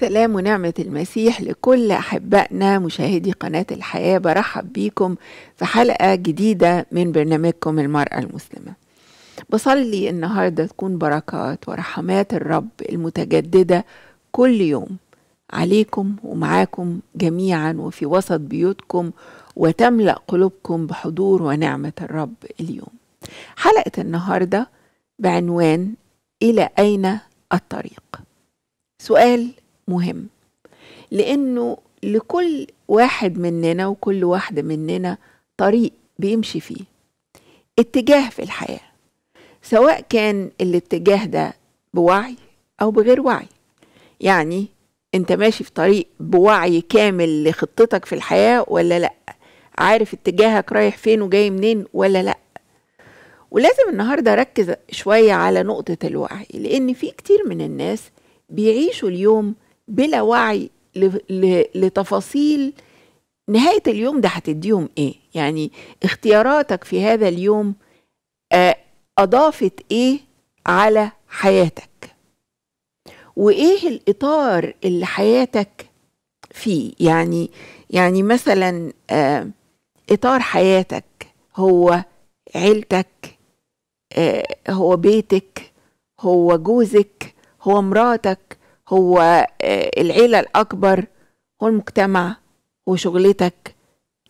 سلام ونعمة المسيح لكل أحبائنا مشاهدي قناة الحياة برحب بيكم في حلقة جديدة من برنامجكم المرأة المسلمة بصلي النهاردة تكون بركات ورحمات الرب المتجددة كل يوم عليكم ومعاكم جميعا وفي وسط بيوتكم وتملأ قلوبكم بحضور ونعمة الرب اليوم حلقة النهاردة بعنوان إلى أين الطريق؟ سؤال مهم لأنه لكل واحد مننا وكل واحدة مننا طريق بيمشي فيه اتجاه في الحياة سواء كان الاتجاه ده بوعي أو بغير وعي يعني انت ماشي في طريق بوعي كامل لخطتك في الحياة ولا لأ عارف اتجاهك رايح فين وجاي منين ولا لأ ولازم النهاردة أركز شوية على نقطة الوعي لأن في كتير من الناس بيعيشوا اليوم بلا وعي لتفاصيل نهاية اليوم ده هتديهم ايه يعني اختياراتك في هذا اليوم آه، اضافت ايه على حياتك وايه الاطار اللي حياتك فيه يعني يعني مثلا آه، اطار حياتك هو عيلتك آه، هو بيتك هو جوزك هو مراتك هو آه، العيلة الأكبر هو المجتمع هو شغلتك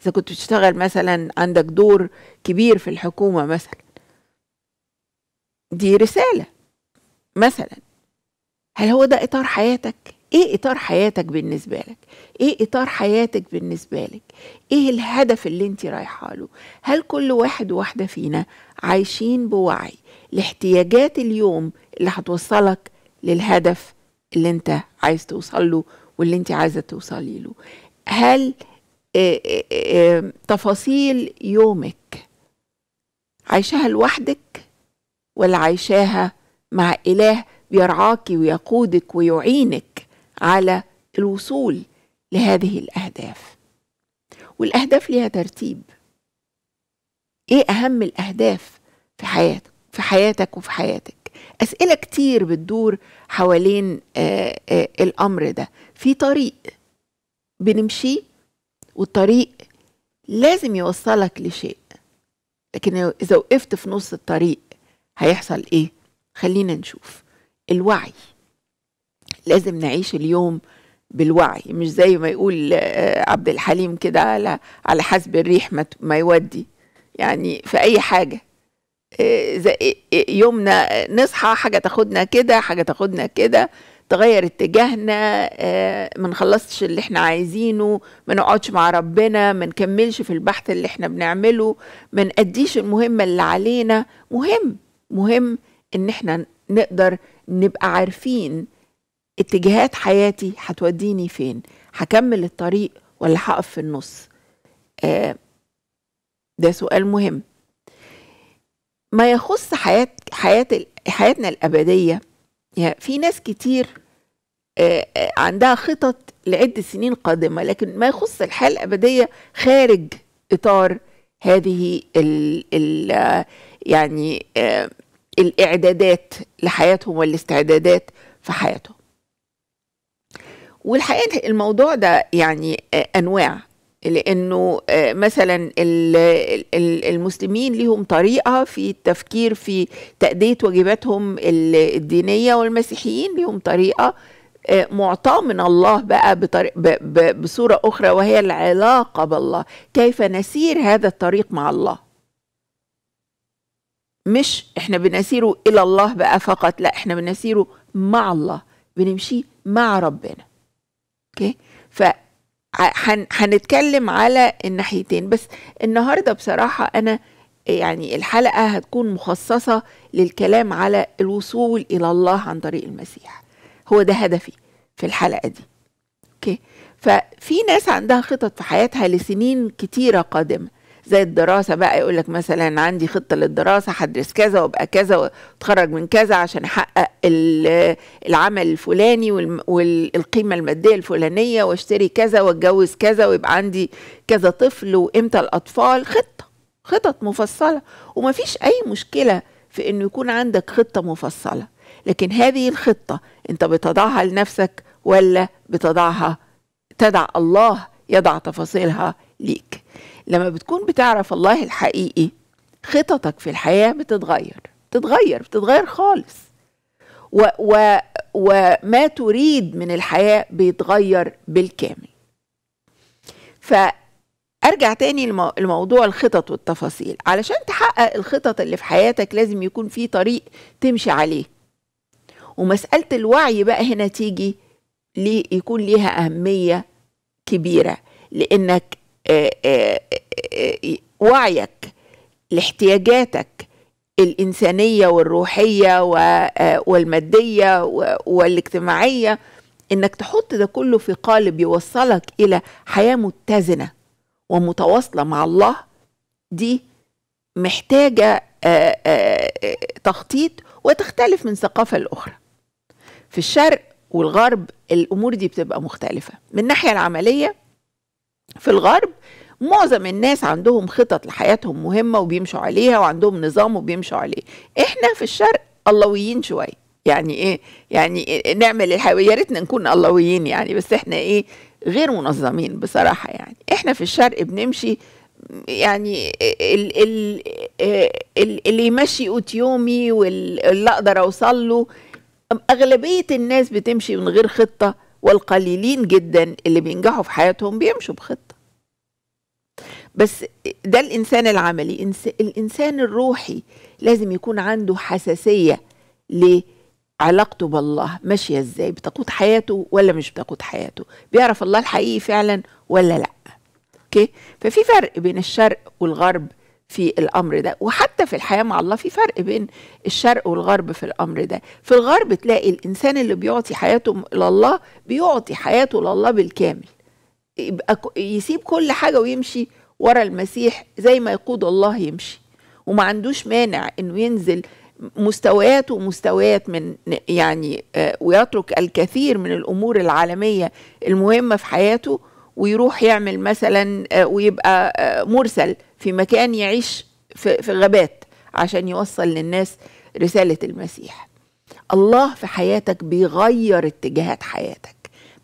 إذا كنت بتشتغل مثلا عندك دور كبير في الحكومة مثلا دي رسالة مثلا هل هو ده إطار حياتك؟ إيه إطار حياتك بالنسبة لك؟ إيه إطار حياتك بالنسبة لك؟ إيه الهدف اللي أنت رايحة له؟ هل كل واحد وواحدة فينا عايشين بوعي لاحتياجات اليوم اللي هتوصلك للهدف اللي انت عايز توصل له واللي انت عايزه توصلي له هل آه، آه، آه، تفاصيل يومك عايشاها لوحدك ولا عايشاها مع اله بيرعاكي ويقودك ويعينك على الوصول لهذه الاهداف والاهداف ليها ترتيب ايه اهم الاهداف في حياتك في حياتك وفي حياتك اسئله كتير بتدور حوالين آه، آه، الامر ده في طريق بنمشيه والطريق لازم يوصلك لشيء لكن اذا وقفت في نص الطريق هيحصل ايه خلينا نشوف الوعي لازم نعيش اليوم بالوعي مش زي ما يقول آه، عبد الحليم كده على على حسب الريح ما يودي يعني في اي حاجه إيه، إيه، إيه، يومنا نصحى حاجه تاخدنا كده حاجه تاخدنا كده تغير اتجاهنا آه، ما نخلصش اللي احنا عايزينه ما نقعدش مع ربنا ما نكملش في البحث اللي احنا بنعمله ما نأديش المهمه اللي علينا مهم مهم ان احنا نقدر نبقى عارفين اتجاهات حياتي هتوديني فين هكمل الطريق ولا هقف في النص آه، ده سؤال مهم ما يخص حياة حياة حياتنا الأبدية يعني في ناس كتير آه، آه، عندها خطط لعدة سنين قادمة لكن ما يخص الحياة الأبدية خارج إطار هذه الـ الـ يعني آه، الإعدادات لحياتهم والاستعدادات في حياتهم والحقيقة الموضوع ده يعني أنواع لانه آه، مثلا المسلمين لهم طريقه في التفكير في تاديه واجباتهم الدينيه والمسيحيين لهم طريقه آه، معطاه من الله بقى بطريق بصوره اخرى وهي العلاقه بالله كيف نسير هذا الطريق مع الله مش احنا بنسيره الى الله بقى فقط لا احنا بنسيره مع الله بنمشي مع ربنا اوكي okay? هنتكلم على الناحيتين بس النهارده بصراحه انا يعني الحلقه هتكون مخصصه للكلام على الوصول الى الله عن طريق المسيح هو ده هدفي في الحلقه دي اوكي ففي ناس عندها خطط في حياتها لسنين كتيره قادمه زي الدراسة بقى يقول لك مثلا عندي خطة للدراسة هدرس كذا وابقى كذا واتخرج من كذا عشان احقق العمل الفلاني والقيمة المادية الفلانية واشتري كذا واتجوز كذا ويبقى عندي كذا طفل وامتى الاطفال خطة خطط مفصلة ومفيش اي مشكلة في انه يكون عندك خطة مفصلة لكن هذه الخطة انت بتضعها لنفسك ولا بتضعها تدع الله يضع تفاصيلها ليك لما بتكون بتعرف الله الحقيقي خططك في الحياة بتتغير بتتغير بتتغير خالص و و وما تريد من الحياة بيتغير بالكامل فأرجع تاني لموضوع الخطط والتفاصيل علشان تحقق الخطط اللي في حياتك لازم يكون في طريق تمشي عليه ومسألة الوعي بقى هنا تيجي ليه يكون ليها أهمية كبيرة لأنك آه، آه، آه، وعيك لاحتياجاتك الإنسانية والروحية والمادية والاجتماعية إنك تحط ده كله في قالب يوصلك إلى حياة متزنة ومتواصلة مع الله دي محتاجة تخطيط وتختلف من ثقافة لأخرى في الشرق والغرب الأمور دي بتبقى مختلفة من الناحية العملية في الغرب معظم الناس عندهم خطط لحياتهم مهمه وبيمشوا عليها وعندهم نظام وبيمشوا عليه احنا في الشرق اللويين شويه يعني ايه يعني إيه نعمل الحيوية يا ريتنا نكون اللويين يعني بس احنا ايه غير منظمين بصراحه يعني احنا في الشرق بنمشي يعني ال ال ال اللي يمشي اوتيومي يومي واللي اقدر اوصل له اغلبيه الناس بتمشي من غير خطه والقليلين جدا اللي بينجحوا في حياتهم بيمشوا بخطه بس ده الانسان العملي الانسان الروحي لازم يكون عنده حساسيه لعلاقته بالله ماشيه ازاي بتقود حياته ولا مش بتقود حياته بيعرف الله الحقيقي فعلا ولا لا اوكي ففي فرق بين الشرق والغرب في الامر ده وحتى في الحياه مع الله في فرق بين الشرق والغرب في الامر ده في الغرب تلاقي الانسان اللي بيعطي حياته لله بيعطي حياته لله بالكامل يبقى يسيب كل حاجه ويمشي ورا المسيح زي ما يقود الله يمشي وما عندوش مانع انه ينزل مستويات ومستويات من يعني آه، ويترك الكثير من الامور العالميه المهمه في حياته ويروح يعمل مثلا آه، ويبقى آه، مرسل في مكان يعيش في غابات عشان يوصل للناس رسالة المسيح الله في حياتك بيغير اتجاهات حياتك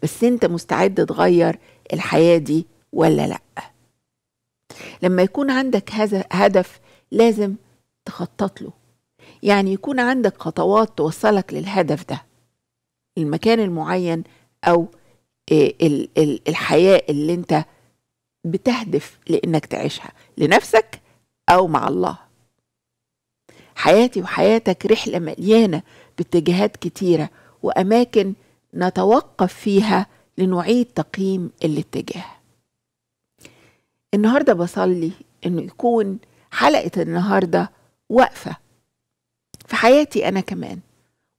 بس انت مستعد تغير الحياة دي ولا لأ لما يكون عندك هذا هدف لازم تخطط له يعني يكون عندك خطوات توصلك للهدف ده المكان المعين أو إيه، الحياه اللي انت بتهدف لانك تعيشها لنفسك او مع الله حياتي وحياتك رحله مليانه باتجاهات كتيره واماكن نتوقف فيها لنعيد تقييم الاتجاه النهارده بصلي انه يكون حلقه النهارده واقفه في حياتي انا كمان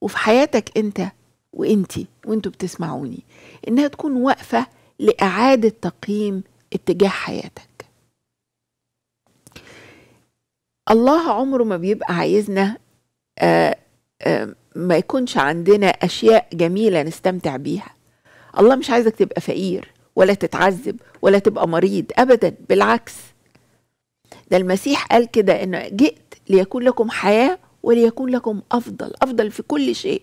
وفي حياتك انت وانتي وانتوا بتسمعوني انها تكون واقفه لاعاده تقييم اتجاه حياتك الله عمره ما بيبقى عايزنا آآ آه، آآ آه، ما يكونش عندنا اشياء جميله نستمتع بيها الله مش عايزك تبقى فقير ولا تتعذب ولا تبقى مريض ابدا بالعكس ده المسيح قال كده انه جئت ليكون لكم حياه وليكون لكم افضل افضل في كل شيء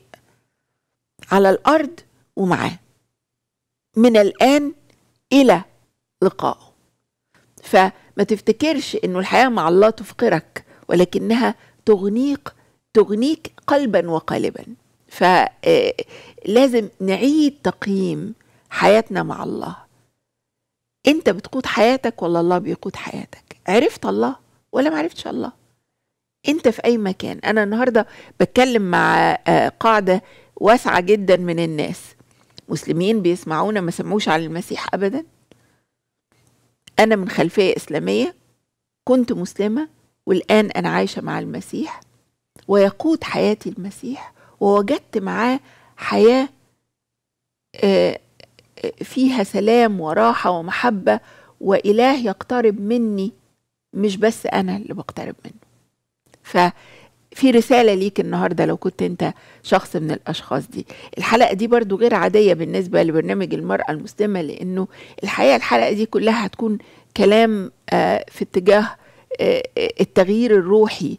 على الارض ومعاه من الآن إلى لقائه فما تفتكرش إنه الحياة مع الله تفقرك ولكنها تغنيك تغنيك قلبا وقالبا فلازم آه، نعيد تقييم حياتنا مع الله انت بتقود حياتك ولا الله بيقود حياتك عرفت الله ولا ما عرفتش الله انت في اي مكان انا النهارده بتكلم مع آه، قاعده واسعه جدا من الناس مسلمين بيسمعونا ما سمعوش عن المسيح أبدا أنا من خلفية إسلامية كنت مسلمة والآن أنا عايشة مع المسيح ويقود حياتي المسيح ووجدت معاه حياة آه، آه، فيها سلام وراحة ومحبة وإله يقترب مني مش بس أنا اللي بقترب منه ف في رسالة ليك النهاردة لو كنت انت شخص من الأشخاص دي الحلقة دي برضو غير عادية بالنسبة لبرنامج المرأة المسلمة لأنه الحقيقة الحلقة دي كلها هتكون كلام آه، في اتجاه آه، آه، التغيير الروحي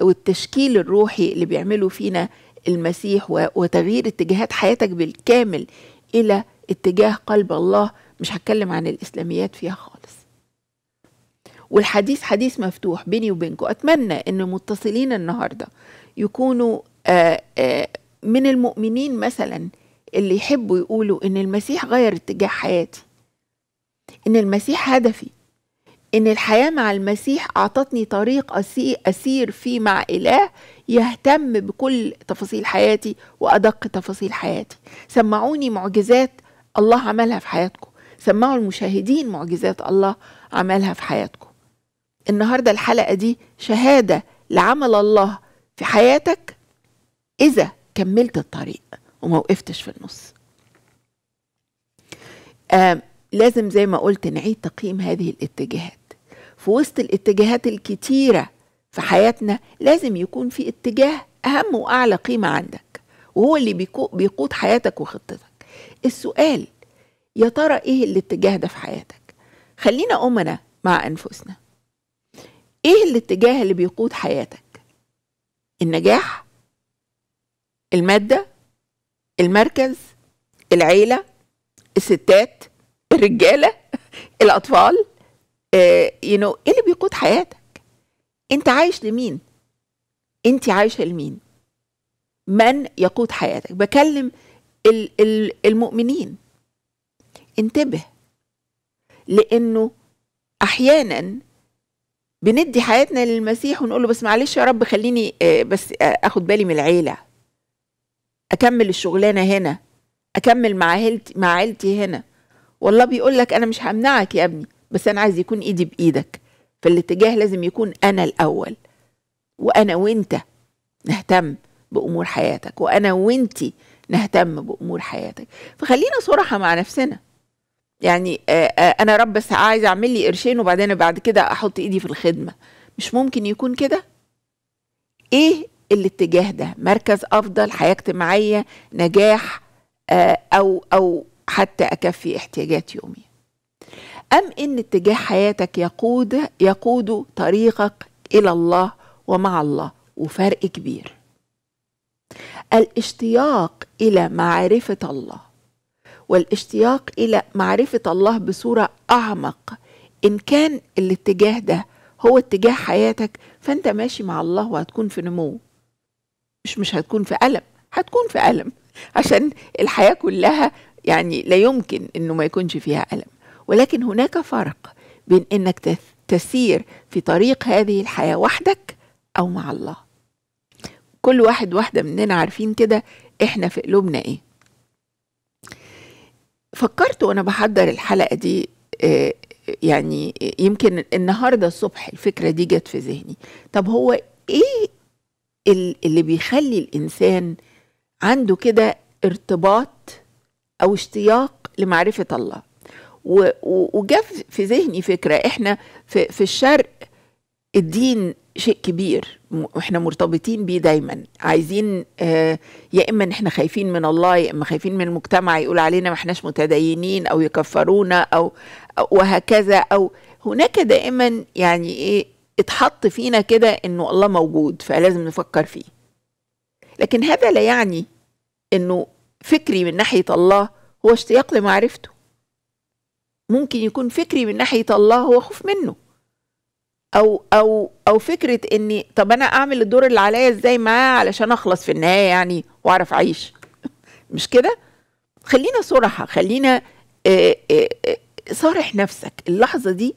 والتشكيل الروحي اللي بيعمله فينا المسيح وتغيير اتجاهات حياتك بالكامل إلى اتجاه قلب الله مش هتكلم عن الإسلاميات فيها خالص والحديث حديث مفتوح بيني وبينكم أتمنى أن متصلين النهاردة يكونوا آه، آه، من المؤمنين مثلا اللي يحبوا يقولوا أن المسيح غير اتجاه حياتي أن المسيح هدفي ان الحياه مع المسيح اعطتني طريق اسير فيه مع اله يهتم بكل تفاصيل حياتي وادق تفاصيل حياتي سمعوني معجزات الله عملها في حياتكم سمعوا المشاهدين معجزات الله عملها في حياتكم النهارده الحلقه دي شهاده لعمل الله في حياتك اذا كملت الطريق وما وقفتش في النص آه لازم زي ما قلت نعيد تقييم هذه الاتجاهات في وسط الاتجاهات الكتيره في حياتنا لازم يكون في اتجاه اهم واعلى قيمه عندك وهو اللي بيقود حياتك وخطتك السؤال يا ترى ايه الاتجاه ده في حياتك خلينا امنا مع انفسنا ايه الاتجاه اللي بيقود حياتك النجاح المادة المركز العيلة الستات الرجالة الأطفال يو آه، نو ايه اللي بيقود حياتك انت عايش لمين انت عايشة لمين من يقود حياتك بكلم ال- ال- المؤمنين انتبه لانه احيانا بندي حياتنا للمسيح ونقول له بس معلش يا رب خليني آه، بس آه، اخد بالي من العيله اكمل الشغلانه هنا اكمل مع عيلتي مع عيلتي هنا والله بيقول لك انا مش همنعك يا ابني بس انا عايز يكون ايدي بايدك فالاتجاه لازم يكون انا الاول وانا وانت نهتم بامور حياتك وانا وانت نهتم بامور حياتك فخلينا صراحه مع نفسنا يعني آه، آه، انا رب بس عايز اعمل لي قرشين وبعدين بعد كده احط ايدي في الخدمه مش ممكن يكون كده ايه الاتجاه ده مركز افضل حياه اجتماعيه نجاح آه، او او حتى اكفي احتياجات يومي ام ان اتجاه حياتك يقود يقود طريقك الى الله ومع الله وفرق كبير الاشتياق الى معرفه الله والاشتياق الى معرفه الله بصوره اعمق ان كان الاتجاه ده هو اتجاه حياتك فانت ماشي مع الله وهتكون في نمو مش مش هتكون في الم هتكون في الم عشان الحياه كلها يعني لا يمكن انه ما يكونش فيها الم ولكن هناك فرق بين انك تسير في طريق هذه الحياه وحدك او مع الله كل واحد واحده مننا عارفين كده احنا في قلوبنا ايه فكرت وانا بحضر الحلقه دي آه، يعني يمكن النهارده الصبح الفكره دي جت في ذهني طب هو ايه اللي بيخلي الانسان عنده كده ارتباط او اشتياق لمعرفه الله وجاء في ذهني فكره احنا في, في الشرق الدين شيء كبير واحنا مرتبطين بيه دايما عايزين آه، يا اما ان احنا خايفين من الله يا اما خايفين من المجتمع يقول علينا ما احناش متدينين او يكفرونا او وهكذا او هناك دائما يعني ايه اتحط فينا كده انه الله موجود فلازم نفكر فيه لكن هذا لا يعني انه فكري من ناحيه الله هو اشتياق لمعرفته ممكن يكون فكري من ناحيه الله هو خوف منه او او او فكره اني طب انا اعمل الدور اللي عليا ازاي معاه علشان اخلص في النهايه يعني واعرف اعيش مش كده خلينا صراحه خلينا آه، آه، آه، صارح نفسك اللحظه دي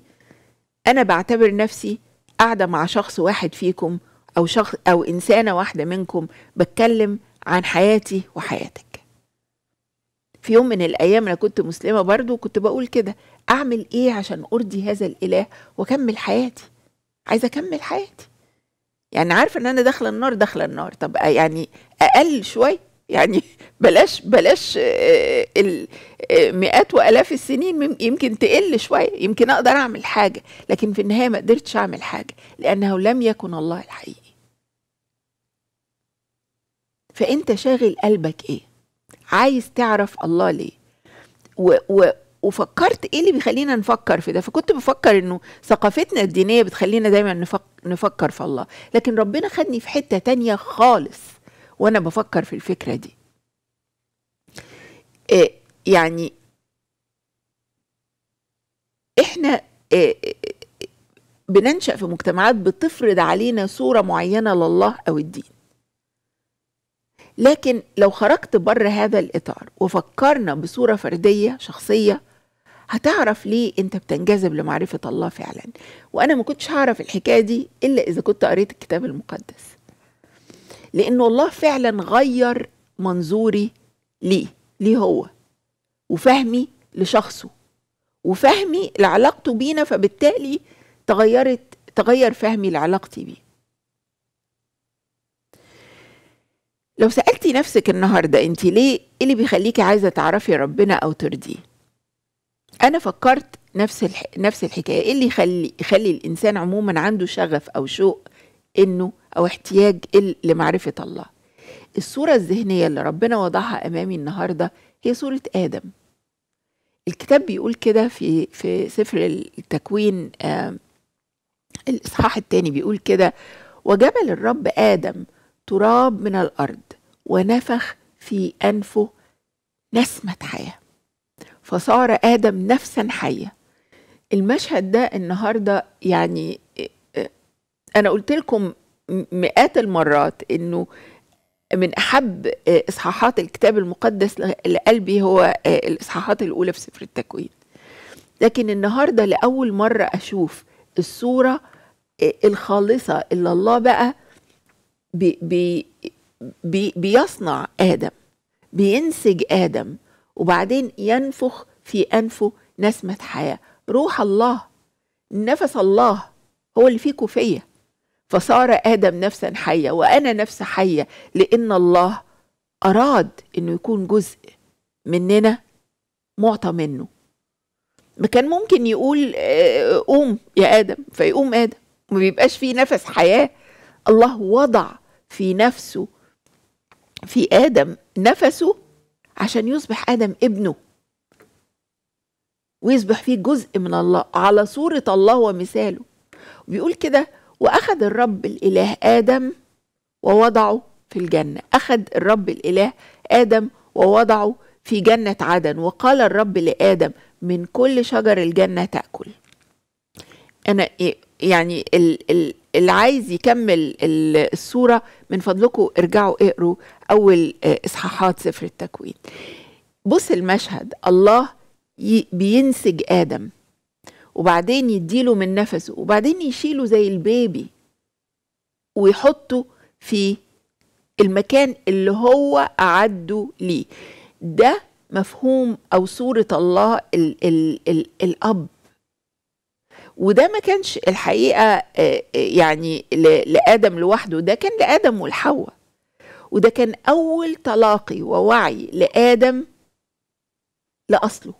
انا بعتبر نفسي قاعده مع شخص واحد فيكم او شخص او انسانه واحده منكم بتكلم عن حياتي وحياتك في يوم من الايام انا كنت مسلمه برضو كنت بقول كده اعمل ايه عشان ارضي هذا الاله واكمل حياتي عايزه اكمل حياتي يعني عارفه ان انا داخله النار داخله النار طب يعني اقل شويه يعني بلاش بلاش مئات والاف السنين يمكن تقل شويه يمكن اقدر اعمل حاجه لكن في النهايه ما قدرتش اعمل حاجه لانه لم يكن الله الحقيقي فانت شاغل قلبك ايه عايز تعرف الله ليه و, و وفكرت ايه اللي بيخلينا نفكر في ده فكنت بفكر انه ثقافتنا الدينيه بتخلينا دايما نفكر في الله لكن ربنا خدني في حته تانية خالص وانا بفكر في الفكره دي آه، يعني احنا آه، بننشا في مجتمعات بتفرض علينا صوره معينه لله او الدين لكن لو خرجت بره هذا الاطار وفكرنا بصوره فرديه شخصيه هتعرف ليه انت بتنجذب لمعرفه الله فعلا وانا ما كنتش هعرف الحكايه دي الا اذا كنت قريت الكتاب المقدس لانه الله فعلا غير منظوري ليه ليه هو وفهمي لشخصه وفهمي لعلاقته بينا فبالتالي تغيرت تغير فهمي لعلاقتي بيه لو سألتي نفسك النهاردة أنت ليه إيه اللي بيخليكي عايزة تعرفي ربنا أو ترضيه انا فكرت نفس الح... نفس الحكايه ايه اللي يخلي يخلي الانسان عموما عنده شغف او شوق انه او احتياج لمعرفه الله الصوره الذهنيه اللي ربنا وضعها امامي النهارده هي صوره ادم الكتاب بيقول كده في في سفر التكوين آ... الاصحاح الثاني بيقول كده وجبل الرب ادم تراب من الارض ونفخ في انفه نسمه حياه فصار آدم نفسا حية المشهد ده النهاردة يعني أنا قلت لكم مئات المرات إنه من أحب إصحاحات الكتاب المقدس لقلبي هو الإصحاحات الأولى في سفر التكوين لكن النهاردة لأول مرة أشوف الصورة الخالصة اللي الله بقى بي بي بي بيصنع آدم بينسج آدم وبعدين ينفخ في أنفه نسمة حياة روح الله نفس الله هو اللي فيكوا فيا فصار آدم نفسا حية وأنا نفس حية لأن الله أراد أنه يكون جزء مننا معطى منه ما كان ممكن يقول آه، قوم يا آدم فيقوم آدم وما بيبقاش فيه نفس حياة الله وضع في نفسه في آدم نفسه عشان يصبح آدم ابنه ويصبح فيه جزء من الله على صورة الله ومثاله بيقول كده وأخذ الرب الإله آدم ووضعه في الجنة أخذ الرب الإله آدم ووضعه في جنة عدن وقال الرب لآدم من كل شجر الجنة تأكل أنا يعني اللي عايز يكمل الصورة من فضلكم ارجعوا اقروا أول آه، إصحاحات سفر التكوين بص المشهد الله بينسج آدم وبعدين يديله من نفسه وبعدين يشيله زي البيبي ويحطه في المكان اللي هو أعده ليه ده مفهوم أو صورة الله الـ الـ الـ الأب وده ما كانش الحقيقة آه، آه، يعني لآدم لوحده ده كان لآدم والحواء وده كان أول تلاقي ووعي لآدم لأصله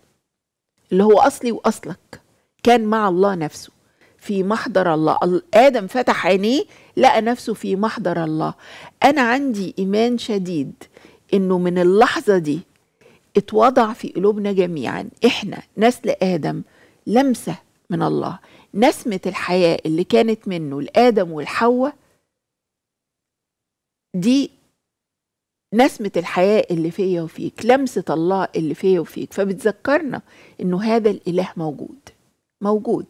اللي هو أصلي وأصلك كان مع الله نفسه في محضر الله آدم فتح عينيه لقى نفسه في محضر الله أنا عندي إيمان شديد إنه من اللحظة دي اتوضع في قلوبنا جميعا إحنا نسل آدم لمسة من الله نسمة الحياة اللي كانت منه لآدم والحواء دي نسمة الحياة اللي فيا وفيك لمسة الله اللي فيا وفيك فبتذكرنا انه هذا الاله موجود موجود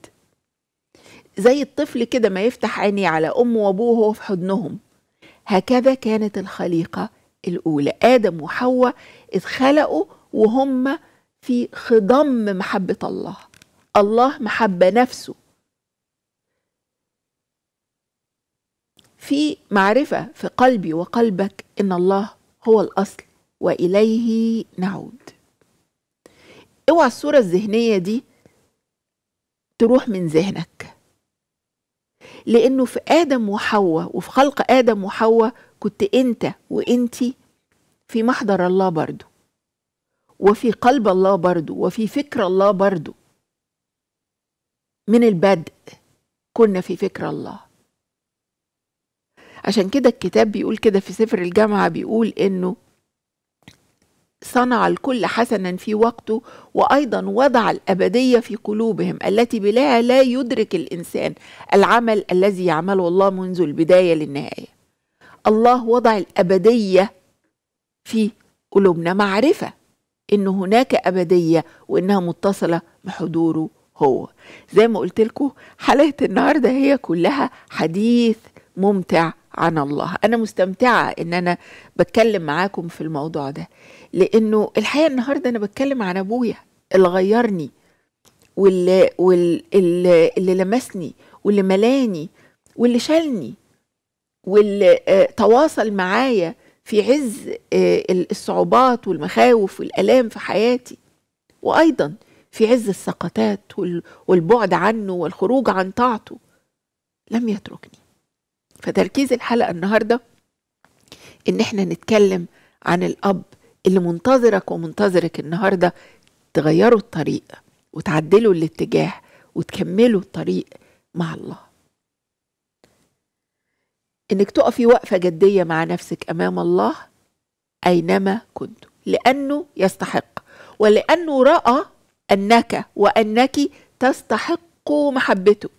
زي الطفل كده ما يفتح عينيه على امه وابوه وهو في حضنهم هكذا كانت الخليقة الأولى آدم وحواء اتخلقوا وهم في خضم محبة الله الله محبة نفسه في معرفة في قلبي وقلبك إن الله هو الأصل وإليه نعود اوعى الصورة الذهنية دي تروح من ذهنك لأنه في آدم وحواء وفي خلق آدم وحواء كنت أنت وأنت في محضر الله برضو وفي قلب الله برضو وفي فكر الله برضو من البدء كنا في فكر الله عشان كده الكتاب بيقول كده في سفر الجامعة بيقول إنه صنع الكل حسنا في وقته وايضا وضع الابديه في قلوبهم التي بلا لا يدرك الانسان العمل الذي يعمله الله منذ البدايه للنهايه الله وضع الابديه في قلوبنا معرفه ان هناك ابديه وانها متصله بحضوره هو زي ما قلت لكم حلقه النهارده هي كلها حديث ممتع عن الله انا مستمتعه ان انا بتكلم معاكم في الموضوع ده لانه الحقيقه النهارده انا بتكلم عن ابويا اللي غيرني واللي, واللي اللي لمسني واللي ملاني واللي شالني واللي آه، تواصل معايا في عز آه، الصعوبات والمخاوف والالام في حياتي وايضا في عز السقطات والبعد عنه والخروج عن طاعته لم يتركني فتركيز الحلقة النهاردة إن إحنا نتكلم عن الأب اللي منتظرك ومنتظرك النهاردة تغيروا الطريق وتعدلوا الاتجاه وتكملوا الطريق مع الله إنك تقفي وقفة جدية مع نفسك أمام الله أينما كنت لأنه يستحق ولأنه رأى أنك وأنك تستحق محبته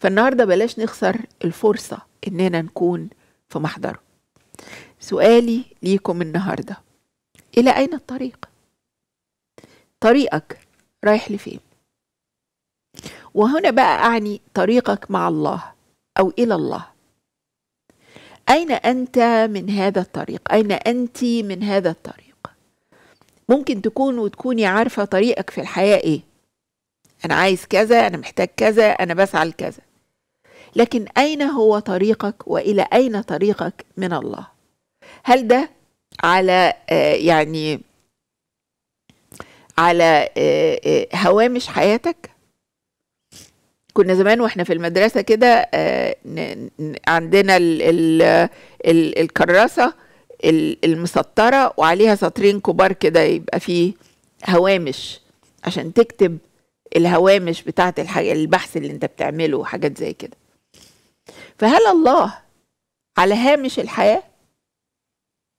فالنهارده بلاش نخسر الفرصه إننا نكون في محضره سؤالي ليكم النهاردة إلى أين الطريق؟ طريقك رايح لفين؟ وهنا بقى أعني طريقك مع الله أو إلى الله أين أنت من هذا الطريق؟ أين أنت من هذا الطريق؟ ممكن تكون وتكوني عارفة طريقك في الحياة إيه؟ أنا عايز كذا أنا محتاج كذا أنا بسعى لكذا لكن أين هو طريقك وإلى أين طريقك من الله هل ده على آه، يعني على آه، آه، هوامش حياتك كنا زمان واحنا في المدرسة كده عندنا الكراسة المسطرة وعليها سطرين كبار كده يبقى فيه هوامش عشان تكتب الهوامش بتاعت البحث اللي انت بتعمله وحاجات زي كده فهل الله على هامش الحياه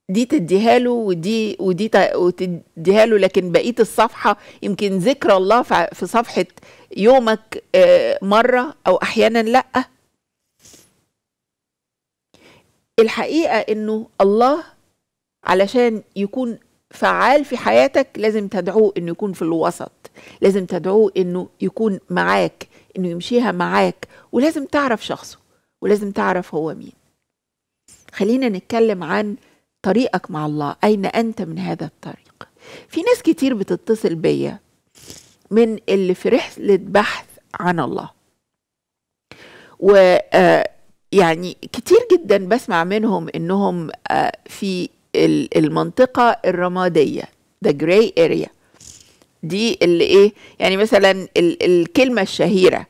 دي تديها له ودي ودي وتديها له لكن بقيه الصفحه يمكن ذكر الله في صفحه يومك آه، مره او احيانا لا الحقيقه انه الله علشان يكون فعال في حياتك لازم تدعوه انه يكون في الوسط لازم تدعوه انه يكون معاك انه يمشيها معاك ولازم تعرف شخصه ولازم تعرف هو مين خلينا نتكلم عن طريقك مع الله أين أنت من هذا الطريق في ناس كتير بتتصل بيا من اللي في رحلة بحث عن الله و آه، يعني كتير جدا بسمع منهم انهم آه، في المنطقة الرمادية the gray area دي اللي ايه يعني مثلا الكلمة الشهيرة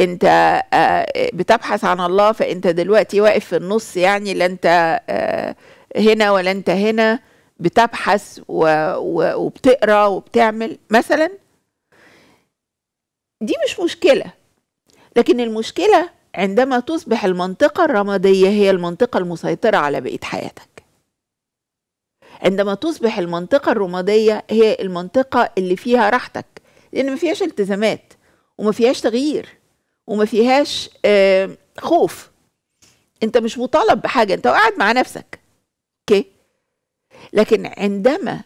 انت آه، آه، بتبحث عن الله فانت دلوقتي واقف في النص يعني لا انت آه، هنا ولا انت هنا بتبحث وبتقرا وبتعمل مثلا دي مش مشكله لكن المشكله عندما تصبح المنطقه الرماديه هي المنطقه المسيطره على بقيه حياتك عندما تصبح المنطقه الرماديه هي المنطقه اللي فيها راحتك لان ما فيهاش التزامات وما فيهاش تغيير وما فيهاش خوف انت مش مطالب بحاجه انت قاعد مع نفسك اوكي لكن عندما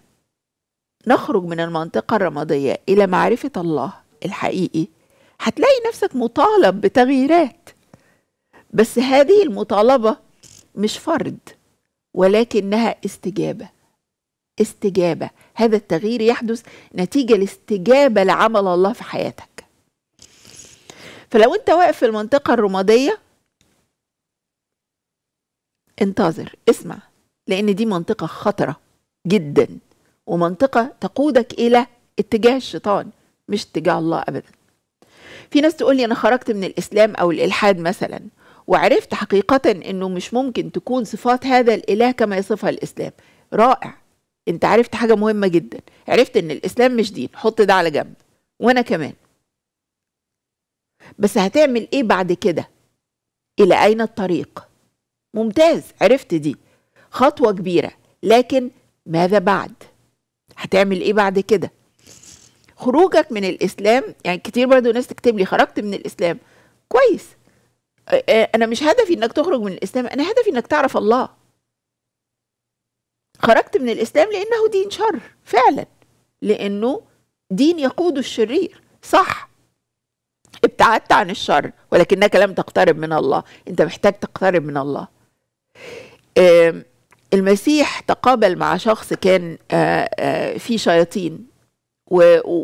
نخرج من المنطقه الرماديه الى معرفه الله الحقيقي هتلاقي نفسك مطالب بتغييرات بس هذه المطالبه مش فرض ولكنها استجابه استجابه هذا التغيير يحدث نتيجه لاستجابه لعمل الله في حياتك فلو انت واقف في المنطقة الرمادية انتظر اسمع لان دي منطقة خطرة جدا ومنطقة تقودك الى اتجاه الشيطان مش اتجاه الله ابدا في ناس تقول لي انا خرجت من الاسلام او الالحاد مثلا وعرفت حقيقة انه مش ممكن تكون صفات هذا الاله كما يصفها الاسلام رائع انت عرفت حاجة مهمة جدا عرفت ان الاسلام مش دين حط ده على جنب وانا كمان بس هتعمل ايه بعد كده الى اين الطريق ممتاز عرفت دي خطوه كبيره لكن ماذا بعد هتعمل ايه بعد كده خروجك من الاسلام يعني كتير برضو ناس تكتب لي خرجت من الاسلام كويس انا مش هدفي انك تخرج من الاسلام انا هدفي انك تعرف الله خرجت من الاسلام لانه دين شر فعلا لانه دين يقود الشرير صح ابتعدت عن الشر ولكنك لم تقترب من الله انت محتاج تقترب من الله المسيح تقابل مع شخص كان آه، آه، فيه شياطين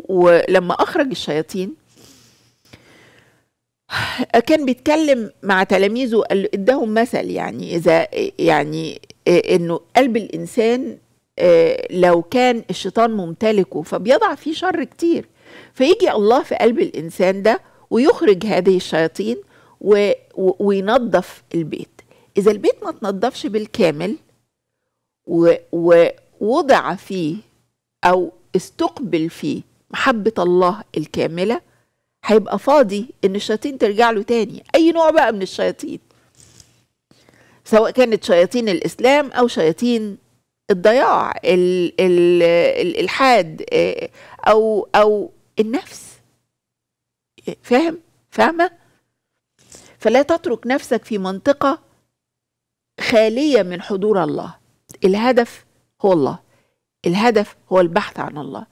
ولما اخرج الشياطين كان بيتكلم مع تلاميذه قال له اداهم مثل يعني اذا يعني آه، انه قلب الانسان لو كان الشيطان ممتلكه فبيضع فيه شر كتير فيجي الله في قلب الانسان ده ويخرج هذه الشياطين و... و... وينظف البيت إذا البيت ما تنظفش بالكامل و... ووضع فيه أو استقبل فيه محبة الله الكاملة هيبقى فاضي إن الشياطين ترجع له تاني أي نوع بقى من الشياطين سواء كانت شياطين الإسلام أو شياطين الضياع ال... ال... الإلحاد آه، أو أو النفس فاهم فاهمه فلا تترك نفسك في منطقه خاليه من حضور الله الهدف هو الله الهدف هو البحث عن الله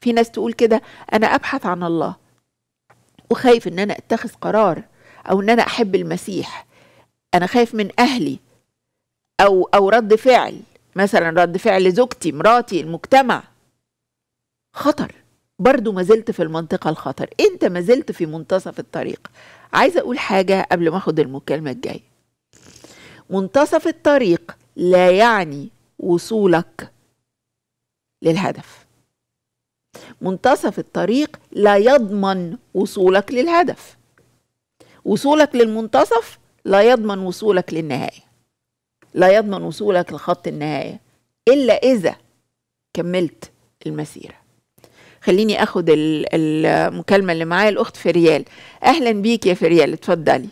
في ناس تقول كده انا ابحث عن الله وخايف ان انا اتخذ قرار او ان انا احب المسيح انا خايف من اهلي او او رد فعل مثلا رد فعل زوجتي مراتي المجتمع خطر برضو ما زلت في المنطقة الخطر انت ما زلت في منتصف الطريق عايزة اقول حاجة قبل ما اخد المكالمة الجاية منتصف الطريق لا يعني وصولك للهدف منتصف الطريق لا يضمن وصولك للهدف وصولك للمنتصف لا يضمن وصولك للنهاية لا يضمن وصولك لخط النهاية إلا إذا كملت المسيرة خليني اخد المكالمه اللي معايا الاخت فريال اهلا بيك يا فريال اتفضلي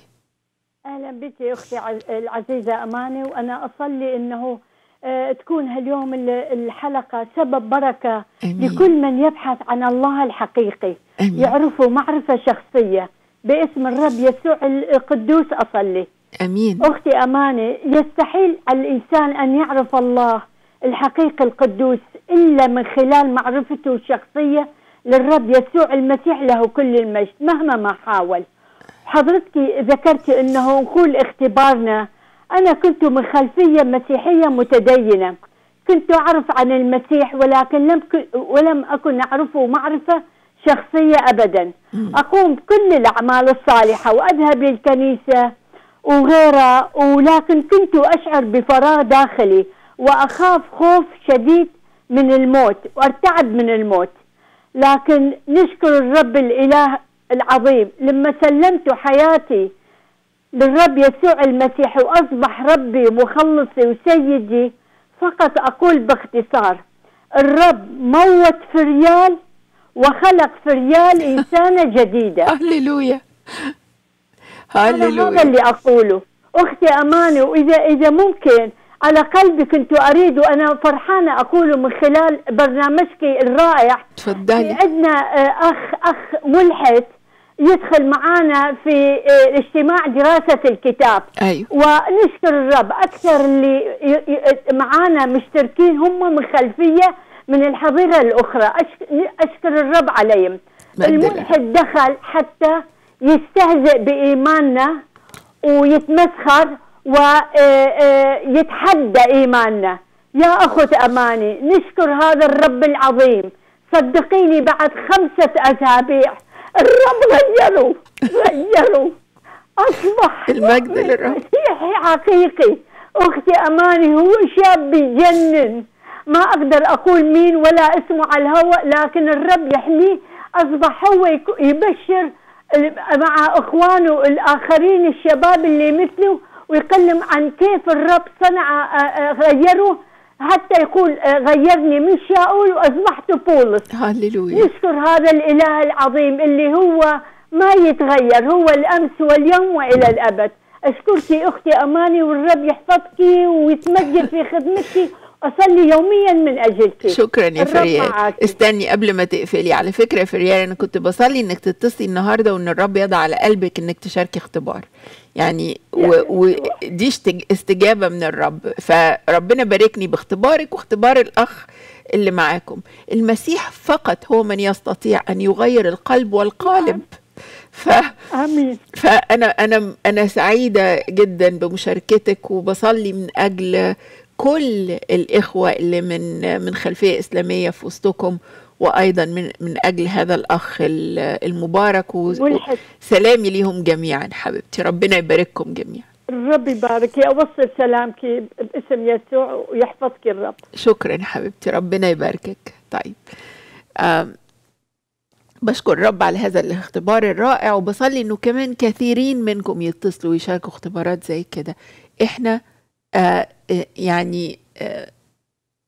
اهلا بك يا اختي العزيزه اماني وانا اصلي انه آه، تكون هاليوم الحلقة سبب بركة أمين. لكل من يبحث عن الله الحقيقي أمين. يعرفه معرفة شخصية باسم الرب يسوع القدوس أصلي أمين أختي أماني يستحيل الإنسان أن يعرف الله الحقيقي القدوس إلا من خلال معرفته الشخصية للرب يسوع المسيح له كل المجد مهما ما حاول حضرتك ذكرت أنه نقول اختبارنا أنا كنت من خلفية مسيحية متدينة كنت أعرف عن المسيح ولكن لم ولم أكن أعرفه معرفة شخصية أبدا أقوم بكل الأعمال الصالحة وأذهب للكنيسة وغيرها ولكن كنت أشعر بفراغ داخلي وأخاف خوف شديد من الموت وارتعب من الموت لكن نشكر الرب الإله العظيم لما سلمت حياتي للرب يسوع المسيح وأصبح ربي ومخلصي وسيدي فقط أقول باختصار الرب موت فريال وخلق فريال إنسانة جديدة هللويا هللويا هذا اللي أقوله أختي أماني وإذا إذا ممكن على قلبي كنت أريد وأنا فرحانة أقوله من خلال برنامجك الرائع تفضلي عندنا آه، أخ أخ ملحد يدخل معانا في آه، اجتماع دراسة الكتاب أيوة. ونشكر الرب أكثر اللي معانا مشتركين هم من خلفية من الحظيرة الأخرى أشكر الرب عليهم الملحد دخل حتى يستهزئ بإيماننا ويتمسخر ويتحدى آه، آه، إيماننا يا أخت أماني نشكر هذا الرب العظيم صدقيني بعد خمسة أسابيع الرب غيره غيره أصبح المجد للرب مسيحي حقيقي أختي أماني هو شاب بجنن ما أقدر أقول مين ولا اسمه على الهواء لكن الرب يحميه أصبح هو يبشر مع إخوانه الآخرين الشباب اللي مثله ويكلم عن كيف الرب صنع آه، آه، غيره حتى يقول آه، غيرني من شاول واصبحت بولس هللويا نشكر هذا الاله العظيم اللي هو ما يتغير هو الامس واليوم والى الابد اشكرك اختي اماني والرب يحفظك ويتمجد في خدمتك اصلي يوميا من اجلك شكرا يا فريال استني قبل ما تقفلي على فكره يا فريال انا كنت بصلي انك تتصلي النهارده وان الرب يضع على قلبك انك تشاركي اختبار يعني ودي استجابه من الرب فربنا باركني باختبارك واختبار الاخ اللي معاكم المسيح فقط هو من يستطيع ان يغير القلب والقالب ف... آمين. فانا انا انا سعيده جدا بمشاركتك وبصلي من اجل كل الاخوه اللي من من خلفيه اسلاميه في وسطكم وايضا من من اجل هذا الاخ المبارك وسلامي ليهم جميعا حبيبتي ربنا يبارككم جميعا الرب يبارك يا اوصل سلامك باسم يسوع ويحفظك الرب شكرا حبيبتي ربنا يباركك طيب بشكر الرب على هذا الاختبار الرائع وبصلي انه كمان كثيرين منكم يتصلوا ويشاركوا اختبارات زي كده احنا آآ آه، آه، يعني آآ آه،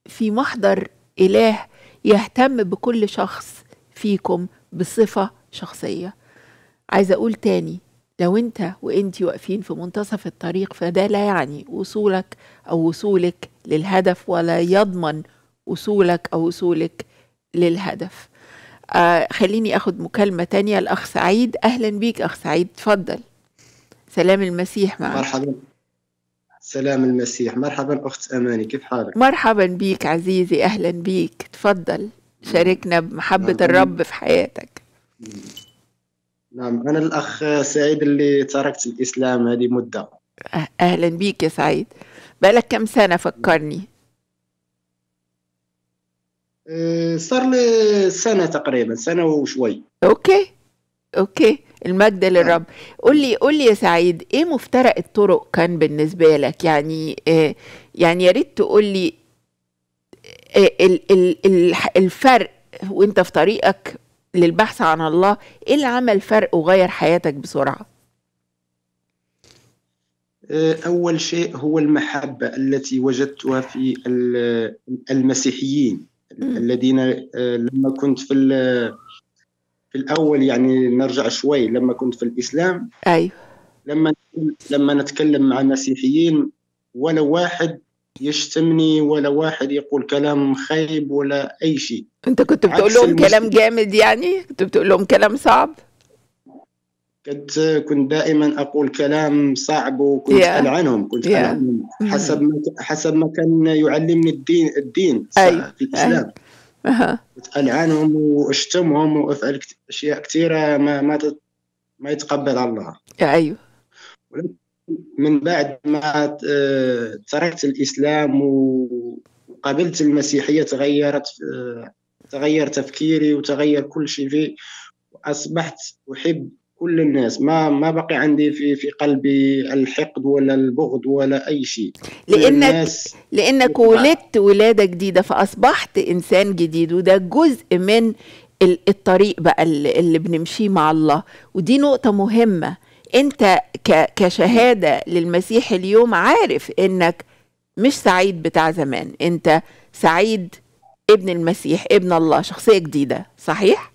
في محضر اله يهتم بكل شخص فيكم بصفة شخصية عايزة أقول تاني لو أنت وأنت واقفين في منتصف الطريق فده لا يعني وصولك أو وصولك للهدف ولا يضمن وصولك أو وصولك للهدف آه خليني أخد مكالمة تانية الأخ سعيد أهلا بيك أخ سعيد تفضل سلام المسيح معك مرحبا سلام المسيح مرحبا أخت أماني كيف حالك؟ مرحبا بيك عزيزي أهلا بيك تفضل نعم. شاركنا بمحبة نعم. الرب في حياتك نعم أنا الأخ سعيد اللي تركت الإسلام هذه مدة أهلا بيك يا سعيد بقالك كم سنة فكرني؟ أه، صار لي سنة تقريبا سنة وشوي أوكي أوكي المجد للرب قول لي قول لي يا سعيد ايه مفترق الطرق كان بالنسبه لك يعني آه، يعني يا ريت تقول لي آه، الفرق وانت في طريقك للبحث عن الله ايه اللي عمل فرق وغير حياتك بسرعه آه، اول شيء هو المحبه التي وجدتها في المسيحيين الذين لما كنت في في الاول يعني نرجع شوي لما كنت في الاسلام ايوه لما لما نتكلم مع المسيحيين ولا واحد يشتمني ولا واحد يقول كلام خايب ولا اي شيء انت كنت بتقول لهم كلام جامد يعني كنت بتقول لهم كلام صعب كنت كنت دائما اقول كلام صعب وكنت yeah. العنهم كنت yeah. العنهم mm-hmm. حسب ما حسب ما كان يعلمني الدين الدين في الاسلام أيوه. أه. اتقل عنهم واشتمهم وافعل اشياء كثيره ما ما ما يتقبل الله ايوه من بعد ما تركت الاسلام وقابلت المسيحيه تغيرت تغير تفكيري وتغير كل شيء فيه واصبحت احب كل الناس ما ما بقي عندي في في قلبي الحقد ولا البغض ولا اي شيء لانك لانك ولدت ولاده جديده فاصبحت انسان جديد وده جزء من الطريق بقى اللي بنمشيه مع الله ودي نقطه مهمه انت كشهاده للمسيح اليوم عارف انك مش سعيد بتاع زمان انت سعيد ابن المسيح ابن الله شخصيه جديده صحيح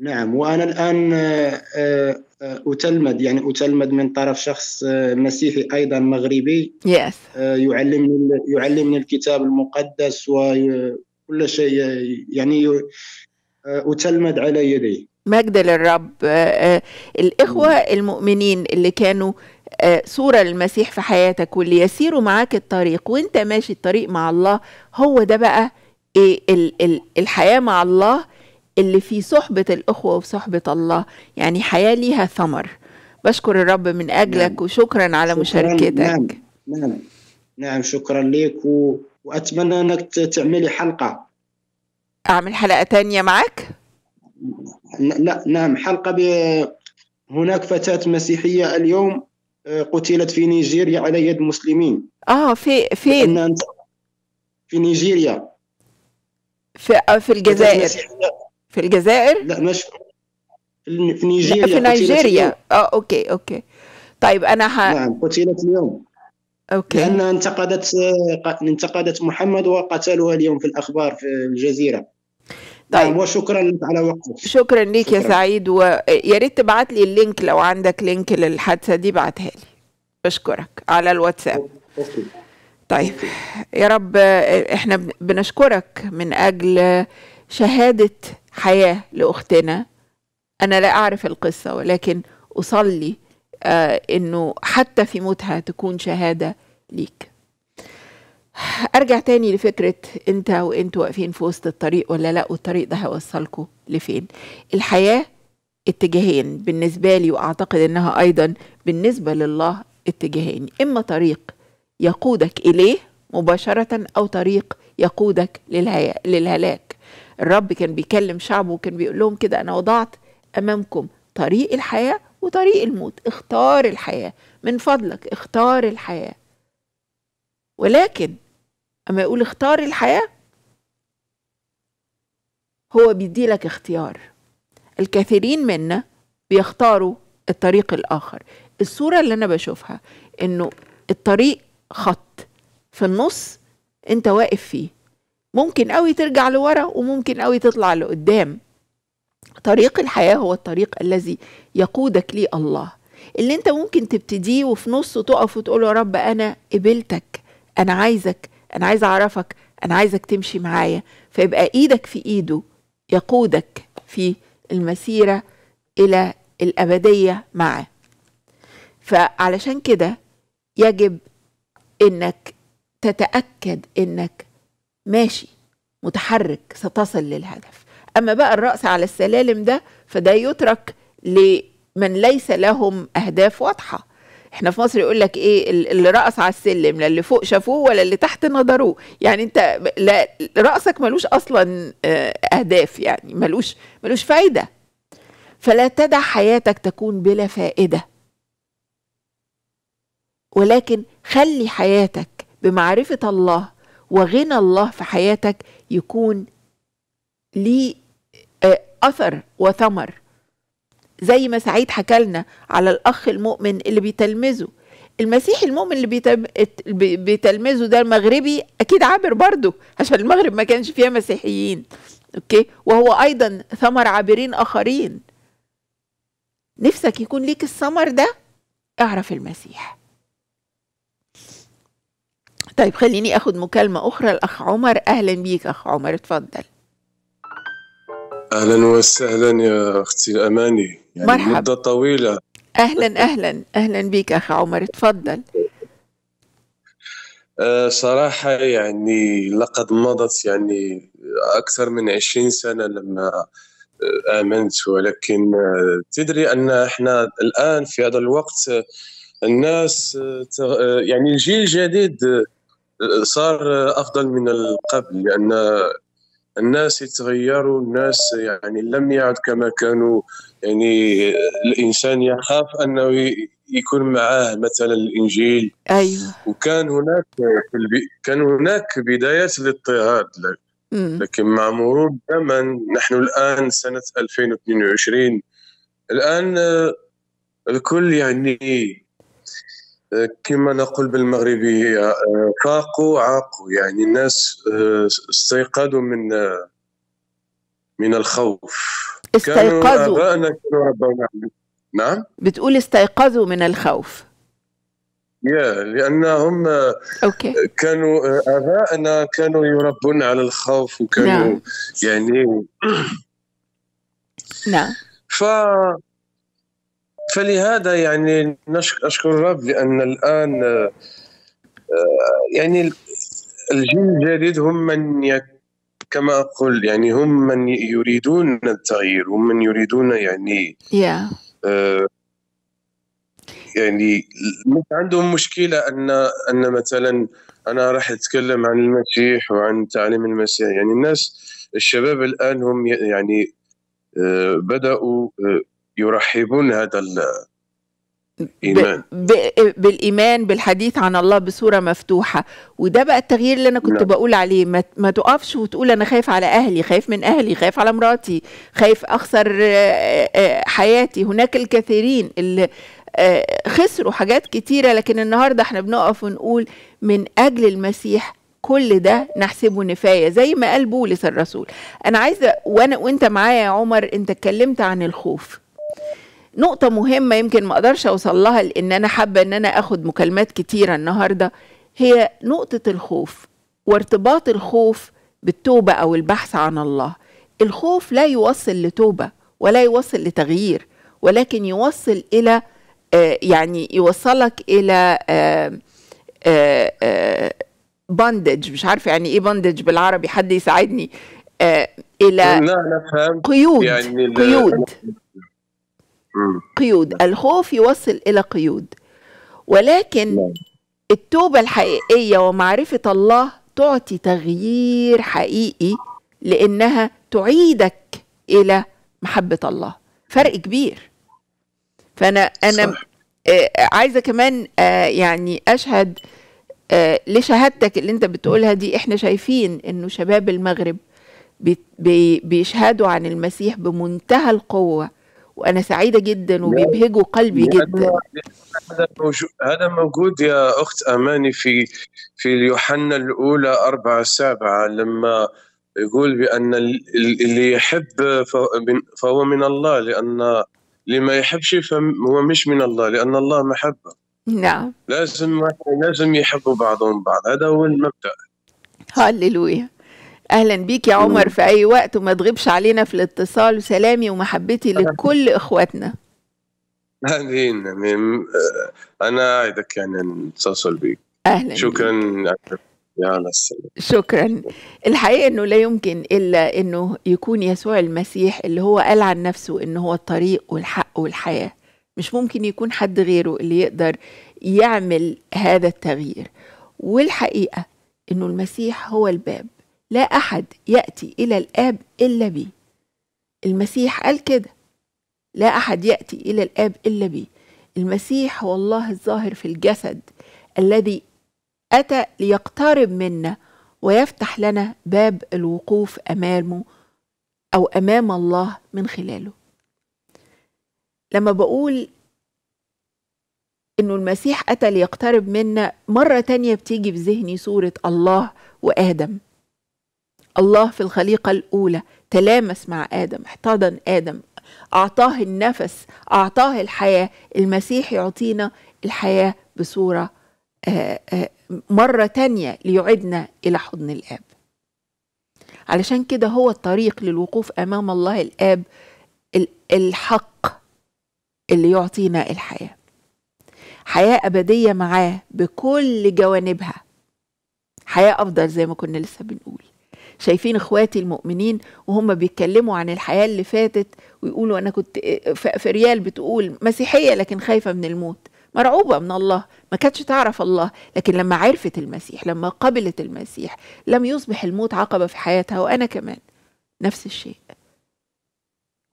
نعم وانا الان آه، آه، اتلمد يعني اتلمد من طرف شخص آه، مسيحي ايضا مغربي yes. يعلمني يعلمني الكتاب المقدس وكل شيء يعني اتلمد على يديه مجد للرب الاخوه نعم. المؤمنين اللي كانوا صورة للمسيح في حياتك واللي يسيروا معاك الطريق وانت ماشي الطريق مع الله هو ده بقى إيه الحياة مع الله اللي في صحبة الأخوة وصحبة الله يعني حياة ليها ثمر بشكر الرب من أجلك نعم. وشكرا على شكرا مشاركتك نعم. نعم نعم شكرا لك و... وأتمنى أنك تعملي حلقة أعمل حلقة تانية معك؟ لا نعم حلقة ب... هناك فتاة مسيحية اليوم آه، قتلت في نيجيريا على يد مسلمين اه في فين في نيجيريا في آه، في الجزائر في الجزائر لا مش في نيجيريا في نيجيريا اه اوكي اوكي طيب انا ح... نعم قتلت اليوم اوكي لانها انتقدت انتقدت محمد وقتلوها اليوم في الاخبار في الجزيره نعم، طيب وشكرا على وقتك شكرا ليك شكرا. يا سعيد ويا ريت تبعت لي اللينك لو عندك لينك للحادثه دي بعتها لي بشكرك على الواتساب أوكي. طيب يا رب احنا بنشكرك من اجل شهاده حياة لأختنا أنا لا أعرف القصة ولكن أصلي آه، إنه حتى في موتها تكون شهادة ليك أرجع تاني لفكرة أنت وأنتوا واقفين في وسط الطريق ولا لأ والطريق ده هيوصلكوا لفين الحياة اتجاهين بالنسبة لي وأعتقد أنها أيضا بالنسبة لله اتجاهين إما طريق يقودك إليه مباشرة أو طريق يقودك للهلاك الرب كان بيكلم شعبه وكان بيقول لهم كده أنا وضعت أمامكم طريق الحياة وطريق الموت اختار الحياة من فضلك اختار الحياة ولكن أما يقول اختار الحياة هو بيدي لك اختيار الكثيرين منا بيختاروا الطريق الآخر الصورة اللي أنا بشوفها إنه الطريق خط في النص أنت واقف فيه ممكن قوي ترجع لورا وممكن قوي تطلع لقدام طريق الحياة هو الطريق الذي يقودك ليه الله اللي انت ممكن تبتديه وفي نصه تقف وتقول يا رب انا قبلتك انا عايزك انا عايز اعرفك انا عايزك تمشي معايا فيبقى ايدك في ايده يقودك في المسيرة الى الابدية معه فعلشان كده يجب انك تتاكد انك ماشي متحرك ستصل للهدف أما بقى الرأس على السلالم ده فده يترك لمن ليس لهم أهداف واضحة احنا في مصر يقول لك ايه اللي رقص على السلم لا اللي فوق شافوه ولا اللي تحت نظروه يعني انت لا رقصك ملوش اصلا آه، اهداف يعني ملوش ملوش فايده فلا تدع حياتك تكون بلا فائده ولكن خلي حياتك بمعرفه الله وغنى الله في حياتك يكون ليه آه، أثر وثمر زي ما سعيد حكالنا على الأخ المؤمن اللي بيتلمذه المسيحي المؤمن اللي بيتلمذه ده المغربي أكيد عابر برضه عشان المغرب ما كانش فيها مسيحيين أوكي وهو أيضا ثمر عابرين آخرين نفسك يكون ليك الثمر ده اعرف المسيح طيب خليني اخد مكالمة اخرى الاخ عمر اهلا بيك اخ عمر اتفضل اهلا وسهلا يا اختي اماني يعني مرحبا مده طويله اهلا اهلا اهلا بيك اخ عمر اتفضل آه، صراحة يعني لقد مضت يعني أكثر من عشرين سنة لما آه، آمنت ولكن آه، تدري أن إحنا الآن في هذا الوقت الناس يعني الجيل الجديد صار افضل من القبل لان الناس يتغيروا الناس يعني لم يعد كما كانوا يعني الانسان يخاف انه يكون معاه مثلا الانجيل ايوه وكان هناك كان هناك بدايات للاضطهاد لكن مع مرور الزمن نحن الان سنه 2022 الان الكل يعني كما نقول بالمغربية فاقوا عاقوا يعني الناس آه، استيقظوا من آه، من الخوف استيقظوا كانوا كانوا نعم بتقول استيقظوا من الخوف يا لانهم آه، أوكي. كانوا ابائنا كانوا يربون على الخوف وكانوا نعم. يعني نعم ف فلهذا يعني نشكر الرب لان الان آه، يعني الجيل الجديد هم من كما اقول يعني هم من يريدون التغيير هم من يريدون يعني yeah. آه، يعني عندهم مشكله ان ان مثلا انا راح اتكلم عن المسيح وعن تعليم المسيح يعني الناس الشباب الان هم يعني آه، بداوا يرحبون هذا الإيمان ب... ب... بالإيمان بالحديث عن الله بصورة مفتوحة وده بقى التغيير اللي أنا كنت نعم. بقول عليه ما... ما تقفش وتقول أنا خايف على أهلي خايف من أهلي خايف على مراتي خايف أخسر آه، آه، حياتي هناك الكثيرين اللي آه، خسروا حاجات كتيرة لكن النهاردة احنا بنقف ونقول من أجل المسيح كل ده نحسبه نفاية زي ما قال بولس الرسول أنا عايزة وأنا وأنت معايا يا عمر أنت اتكلمت عن الخوف نقطة مهمة يمكن ما اقدرش اوصل لها لان انا حابة ان انا اخد مكالمات كتيرة النهاردة هي نقطة الخوف وارتباط الخوف بالتوبة او البحث عن الله الخوف لا يوصل لتوبة ولا يوصل لتغيير ولكن يوصل الى آه، يعني يوصلك الى بندج آه، باندج آه، مش عارفه يعني ايه باندج بالعربي حد يساعدني الى قيود يعني قيود قيود الخوف يوصل إلى قيود ولكن نعم. التوبة الحقيقية ومعرفة الله تعطي تغيير حقيقي لأنها تعيدك إلى محبة الله فرق كبير فأنا أنا آه، عايزة كمان آه، يعني أشهد آه، لشهادتك اللي أنت بتقولها دي إحنا شايفين إنه شباب المغرب بيشهدوا عن المسيح بمنتهى القوة وانا سعيده جدا وبيبهجوا قلبي جدا هذا موجود يا اخت اماني في في اليوحنا الاولى أربعة سبعة لما يقول بان اللي يحب فهو من الله لان اللي ما يحبش فهو مش من الله لان الله محبه نعم لازم لازم يحبوا بعضهم بعض هذا هو المبدا هللويا اهلا بيك يا عمر في اي وقت وما تغيبش علينا في الاتصال وسلامي ومحبتي لكل اخواتنا امين امين آه، انا عيدك يعني نتصل بيك اهلا شكرا بيك. شكرا الحقيقة أنه لا يمكن إلا أنه يكون يسوع المسيح اللي هو قال عن نفسه ان هو الطريق والحق والحياة مش ممكن يكون حد غيره اللي يقدر يعمل هذا التغيير والحقيقة أنه المسيح هو الباب لا أحد يأتي إلى الآب إلا بي المسيح قال كده لا أحد يأتي إلى الآب إلا بي المسيح هو الله الظاهر في الجسد الذي أتى ليقترب منا ويفتح لنا باب الوقوف أمامه أو أمام الله من خلاله لما بقول إنه المسيح أتى ليقترب منا مرة تانية بتيجي في ذهني صورة الله وآدم الله في الخليقة الأولى تلامس مع آدم احتضن آدم أعطاه النفس أعطاه الحياة المسيح يعطينا الحياة بصورة آه، آه، مرة تانية ليعدنا إلى حضن الآب علشان كده هو الطريق للوقوف أمام الله الآب الحق اللي يعطينا الحياة حياة أبدية معاه بكل جوانبها حياة أفضل زي ما كنا لسه بنقول شايفين اخواتي المؤمنين وهم بيتكلموا عن الحياه اللي فاتت ويقولوا انا كنت في ريال بتقول مسيحيه لكن خايفه من الموت مرعوبه من الله ما كانتش تعرف الله لكن لما عرفت المسيح لما قبلت المسيح لم يصبح الموت عقبه في حياتها وانا كمان نفس الشيء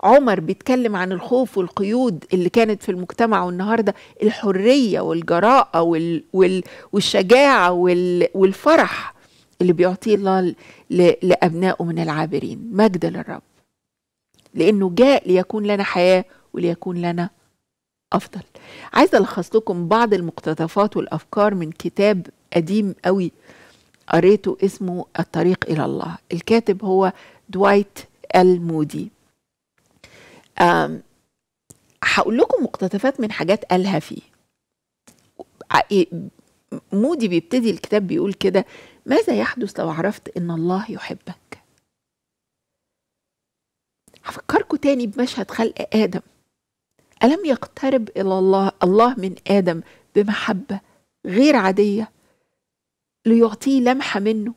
عمر بيتكلم عن الخوف والقيود اللي كانت في المجتمع والنهارده الحريه والجراءه وال... وال... والشجاعه وال... والفرح اللي بيعطيه الله لأبنائه من العابرين مجد للرب لأنه جاء ليكون لنا حياة وليكون لنا أفضل عايزة ألخص لكم بعض المقتطفات والأفكار من كتاب قديم قوي قريته اسمه الطريق إلى الله الكاتب هو دوايت المودي هقول لكم مقتطفات من حاجات قالها فيه مودي بيبتدي الكتاب بيقول كده ماذا يحدث لو عرفت ان الله يحبك هفكركم تاني بمشهد خلق ادم الم يقترب الى الله الله من ادم بمحبه غير عاديه ليعطيه لمحه منه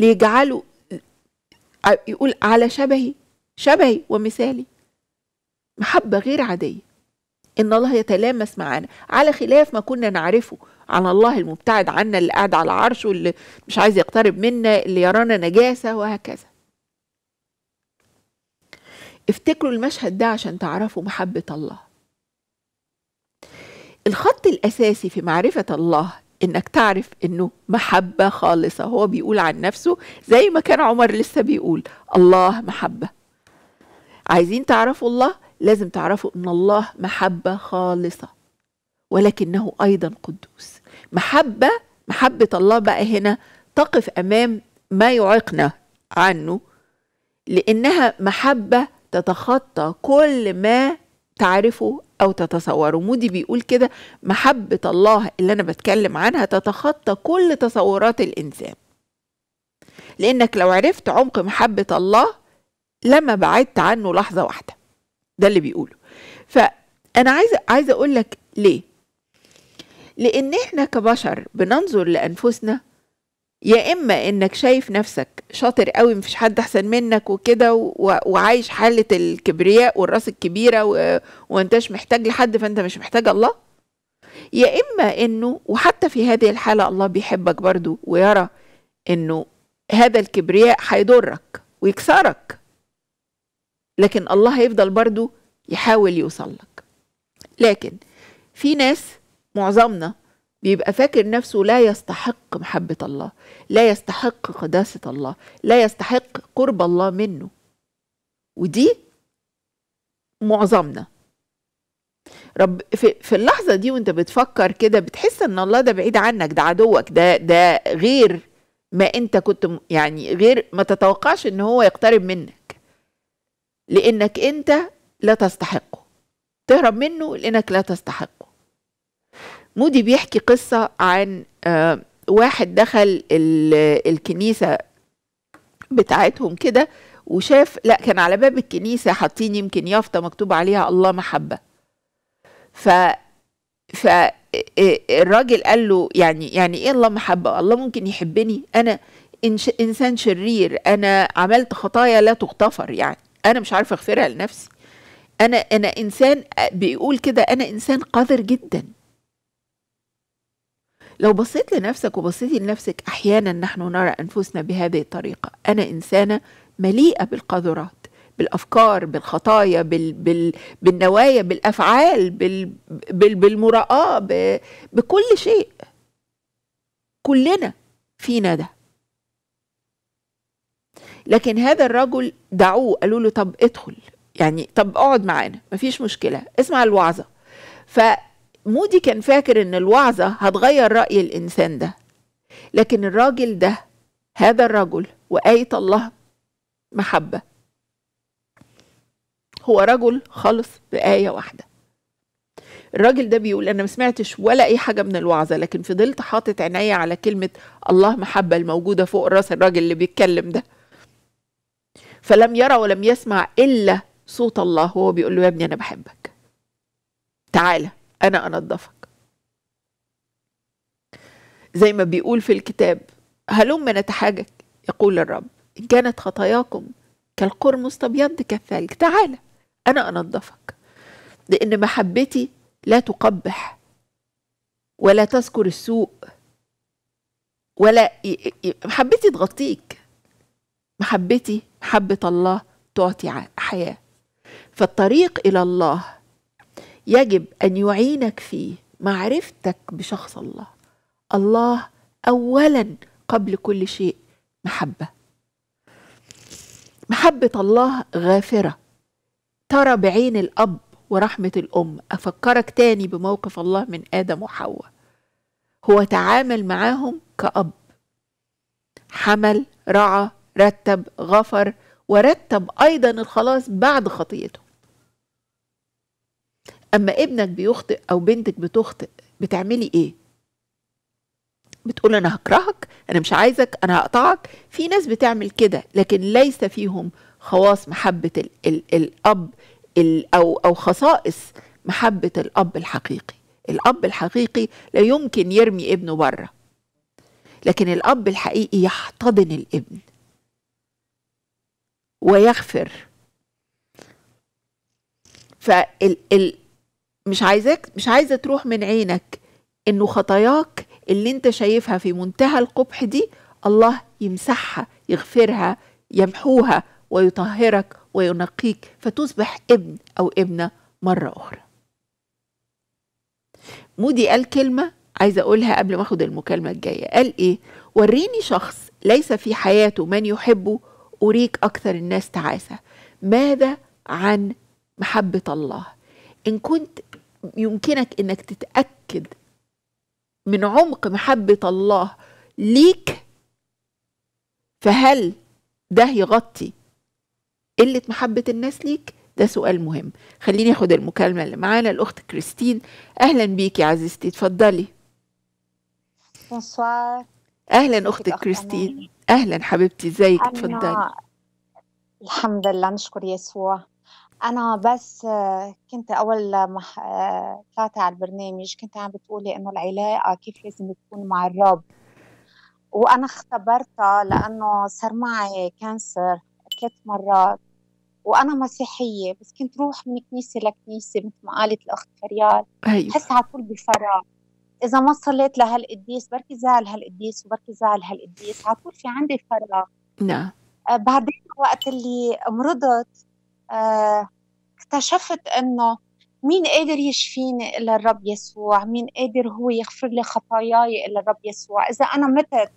ليجعله يقول على شبهي شبهي ومثالي محبه غير عاديه ان الله يتلامس معانا على خلاف ما كنا نعرفه على الله المبتعد عنا اللي قاعد على عرشه اللي مش عايز يقترب منا اللي يرانا نجاسة وهكذا افتكروا المشهد ده عشان تعرفوا محبة الله الخط الأساسي في معرفة الله إنك تعرف إنه محبة خالصة هو بيقول عن نفسه زي ما كان عمر لسه بيقول الله محبة عايزين تعرفوا الله لازم تعرفوا إن الله محبة خالصة ولكنه أيضا قدوس محبة محبة الله بقى هنا تقف أمام ما يعيقنا عنه لأنها محبة تتخطى كل ما تعرفه أو تتصوره مودي بيقول كده محبة الله اللي أنا بتكلم عنها تتخطى كل تصورات الإنسان لأنك لو عرفت عمق محبة الله لما بعدت عنه لحظة واحدة ده اللي بيقوله فأنا عايزة عايزة أقول لك ليه لان احنا كبشر بننظر لانفسنا يا اما انك شايف نفسك شاطر قوي مفيش حد احسن منك وكده وعايش حاله الكبرياء والراس الكبيره وانتش محتاج لحد فانت مش محتاج الله يا اما انه وحتى في هذه الحاله الله بيحبك برضو ويرى انه هذا الكبرياء هيضرك ويكسرك لكن الله هيفضل برضو يحاول يوصل لك لكن في ناس معظمنا بيبقى فاكر نفسه لا يستحق محبة الله لا يستحق قداسة الله لا يستحق قرب الله منه ودي معظمنا رب في, في اللحظة دي وانت بتفكر كده بتحس ان الله ده بعيد عنك ده عدوك ده ده غير ما انت كنت يعني غير ما تتوقعش ان هو يقترب منك لانك انت لا تستحقه تهرب منه لانك لا تستحقه مودي بيحكي قصة عن آه، واحد دخل الكنيسة بتاعتهم كده وشاف لا كان على باب الكنيسة حاطين يمكن يافطة مكتوب عليها الله محبة ف ف الراجل قال له يعني يعني ايه الله محبة الله ممكن يحبني انا انسان شرير انا عملت خطايا لا تغتفر يعني انا مش عارفه اغفرها لنفسي انا انا انسان آه، بيقول كده انا انسان قذر جدا لو بصيت لنفسك وبصيتي لنفسك أحيانا نحن نرى أنفسنا بهذه الطريقة أنا إنسانة مليئة بالقذرات بالافكار بالخطايا بال بال بالنوايا بالافعال بال بال بالمراءه ب... بكل شيء كلنا فينا ده لكن هذا الرجل دعوه قالوا له طب ادخل يعني طب اقعد معانا مفيش مشكله اسمع الوعظه ف مودي كان فاكر ان الوعظه هتغير راي الانسان ده لكن الراجل ده هذا الرجل وايه الله محبه هو رجل خلص بايه واحده الراجل ده بيقول انا ما سمعتش ولا اي حاجه من الوعظه لكن فضلت حاطط عينيا على كلمه الله محبه الموجوده فوق راس الراجل اللي بيتكلم ده فلم يرى ولم يسمع الا صوت الله وهو بيقول له يا ابني انا بحبك تعالى انا انضفك زي ما بيقول في الكتاب هلم نتحاجك يقول الرب ان كانت خطاياكم كالقرمز تبيض كالثلج تعالى انا انضفك لان محبتي لا تقبح ولا تذكر السوء ولا محبتي تغطيك محبتي محبه الله تعطي حياه فالطريق الى الله يجب ان يعينك فيه معرفتك بشخص الله الله اولا قبل كل شيء محبه محبه الله غافره ترى بعين الاب ورحمه الام افكرك تاني بموقف الله من ادم وحواء هو تعامل معاهم كاب حمل رعى رتب غفر ورتب ايضا الخلاص بعد خطيتهم اما ابنك بيخطئ او بنتك بتخطئ بتعملي ايه بتقول انا هكرهك انا مش عايزك انا هقطعك في ناس بتعمل كده لكن ليس فيهم خواص محبه الـ الـ الاب الـ او او خصائص محبه الاب الحقيقي الاب الحقيقي لا يمكن يرمي ابنه بره لكن الاب الحقيقي يحتضن الابن ويغفر فال مش عايزاك مش عايزه تروح من عينك انه خطاياك اللي انت شايفها في منتهى القبح دي الله يمسحها يغفرها يمحوها ويطهرك وينقيك فتصبح ابن او ابنه مره اخرى مودي قال كلمه عايزه اقولها قبل ما اخد المكالمه الجايه قال ايه وريني شخص ليس في حياته من يحبه اريك اكثر الناس تعاسه ماذا عن محبه الله ان كنت يمكنك انك تتاكد من عمق محبه الله ليك فهل ده يغطي قله محبه الناس ليك ده سؤال مهم خليني اخد المكالمه اللي معانا الاخت كريستين اهلا بيكي عزيزتي اتفضلي بونسوار اهلا اخت كريستين اهلا حبيبتي ازيك اتفضلي الحمد لله نشكر يسوع أنا بس كنت أول ما طلعت على البرنامج كنت عم بتقولي إنه العلاقة كيف لازم تكون مع الرب وأنا اختبرتها لأنه صار معي كانسر ثلاث مرات وأنا مسيحية بس كنت روح من كنيسة لكنيسة مثل ما قالت الأخت فريال ايوه بحس على طول بفراغ إذا ما صليت لهالقديس بركي زعل هالقديس وبركي زعل هالقديس على طول في عندي فراغ نعم بعدين وقت اللي مرضت آه، اكتشفت انه مين قادر يشفيني الا الرب يسوع مين قادر هو يغفر لي خطاياي الا الرب يسوع اذا انا متت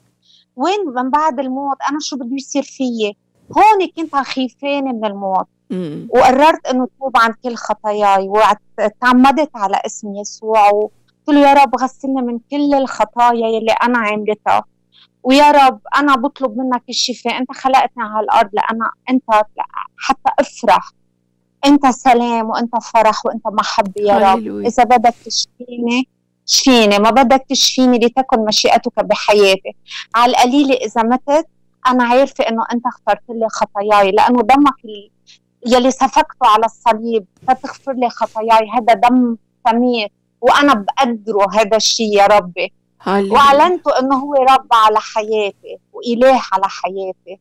وين من بعد الموت انا شو بده يصير فيي هون كنت خيفانه من الموت وقررت انه توب عن كل خطاياي وتعمدت على اسم يسوع وقلت له يا رب غسلني من كل الخطايا يلي انا عملتها ويا رب أنا بطلب منك الشفاء أنت خلقتني على الأرض لأنا أنت حتى أفرح أنت سلام وأنت فرح وأنت محبة يا رب إذا بدك تشفيني شفيني ما بدك تشفيني لتكن مشيئتك بحياتي على القليلة إذا متت أنا عارفة إنه أنت اخترت لي خطاياي لأنه دمك يلي سفكته على الصليب فتغفر لي خطاياي هذا دم سمير وأنا بقدره هذا الشيء يا ربي واعلنت انه هو رب على حياتي واله على حياتي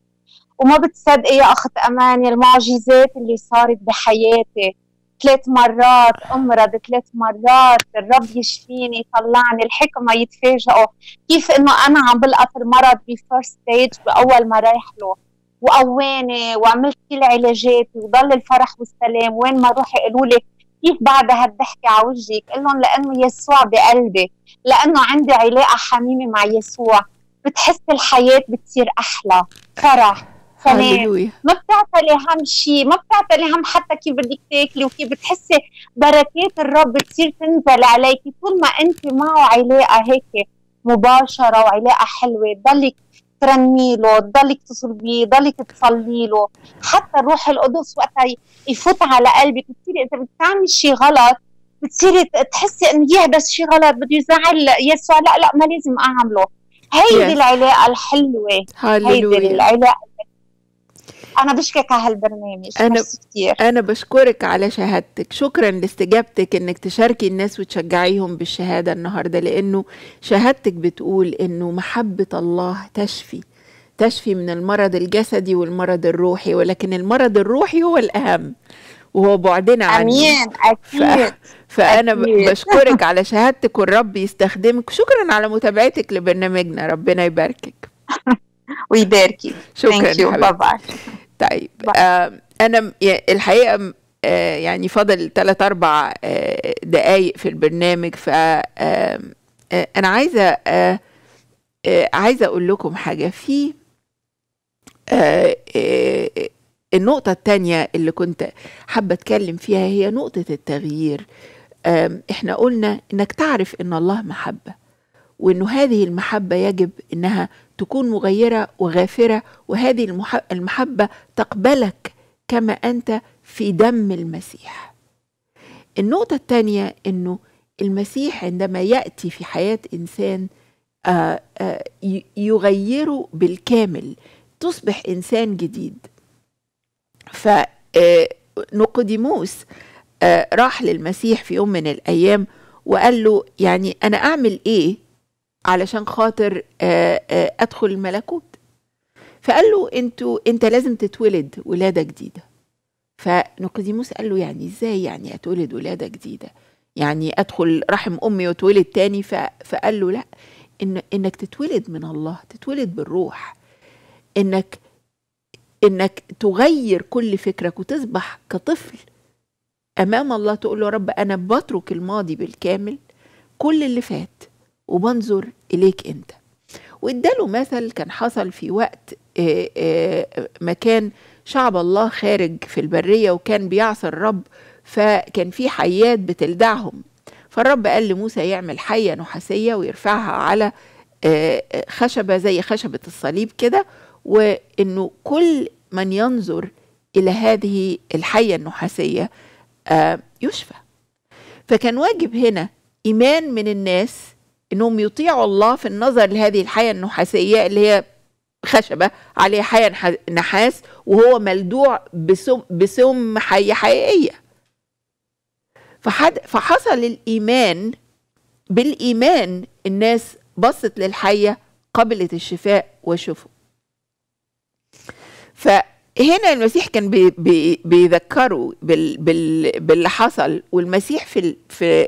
وما بتصدقي يا اخت اماني المعجزات اللي صارت بحياتي ثلاث مرات امرض ثلاث مرات الرب يشفيني يطلعني الحكمة يتفاجئوا كيف انه انا عم بلقط المرض بفيرست ستيج باول مراحله وقواني وعملت كل علاجاتي وضل الفرح والسلام وين ما روحي قالوا لي كيف بعدها بحكي على وجهك قل لهم لأنه يسوع بقلبي لأنه عندي علاقة حميمة مع يسوع بتحس الحياة بتصير أحلى فرح سلام ما بتعتلي هم شيء ما بتعتلي هم حتى كيف بدك تاكلي وكيف بتحسي بركات الرب بتصير تنزل عليكي طول ما انت معه علاقه هيك مباشره وعلاقه حلوه تضلك ترني له تضلك تصلي ضلك تصلي له حتى الروح القدس وقتها يفوت على قلبك بتصيري اذا بتعملي شيء غلط بتصيري تحسي انه يا بس شيء غلط بده يزعل يسوع لا لا ما لازم اعمله هيدي yes. العلاقه الحلوه هيدي العلاقه انا بشكرك على هالبرنامج انا كتير. انا بشكرك على شهادتك شكرا لاستجابتك انك تشاركي الناس وتشجعيهم بالشهاده النهارده لانه شهادتك بتقول انه محبه الله تشفي تشفي من المرض الجسدي والمرض الروحي ولكن المرض الروحي هو الاهم وهو بعدنا عنه امين اكيد فانا أكيد. بشكرك على شهادتك والرب يستخدمك شكرا على متابعتك لبرنامجنا ربنا يباركك ويباركي شكرا باي باي طيب آه انا الحقيقه آه يعني فاضل ثلاث اربع آه دقائق في البرنامج ف آه، آه، انا عايزه آه، عايزه اقول لكم حاجه في النقطة التانية اللي كنت حابة أتكلم فيها هي نقطة التغيير إحنا قلنا إنك تعرف إن الله محبة وانه هذه المحبه يجب انها تكون مغيره وغافره وهذه المحبه تقبلك كما انت في دم المسيح النقطه الثانيه انه المسيح عندما ياتي في حياه انسان آه، آه، يغيره بالكامل تصبح انسان جديد فنقديموس آه، راح للمسيح في يوم من الايام وقال له يعني انا اعمل ايه علشان خاطر آه، آه، ادخل الملكوت فقال له انتوا انت لازم تتولد ولاده جديده فنقديموس قال له يعني ازاي يعني اتولد ولاده جديده يعني ادخل رحم امي واتولد تاني فقال له لا إن انك تتولد من الله تتولد بالروح انك انك تغير كل فكرك وتصبح كطفل امام الله تقول له رب انا بترك الماضي بالكامل كل اللي فات وبنظر إليك أنت واداله مثل كان حصل في وقت مكان شعب الله خارج في البرية وكان بيعصي الرب فكان في حيات بتلدعهم فالرب قال لموسى يعمل حية نحاسية ويرفعها على خشبة زي خشبة الصليب كده وإنه كل من ينظر إلى هذه الحية النحاسية يشفى فكان واجب هنا إيمان من الناس انهم يطيعوا الله في النظر لهذه الحياه النحاسيه اللي هي خشبه عليها حياه نحاس وهو ملدوع بسم بسم حيه حقيقيه فحد فحصل الايمان بالايمان الناس بصت للحيه قبلت الشفاء وشفوا فهنا المسيح كان بي بي بيذكره بال بال باللي حصل والمسيح في في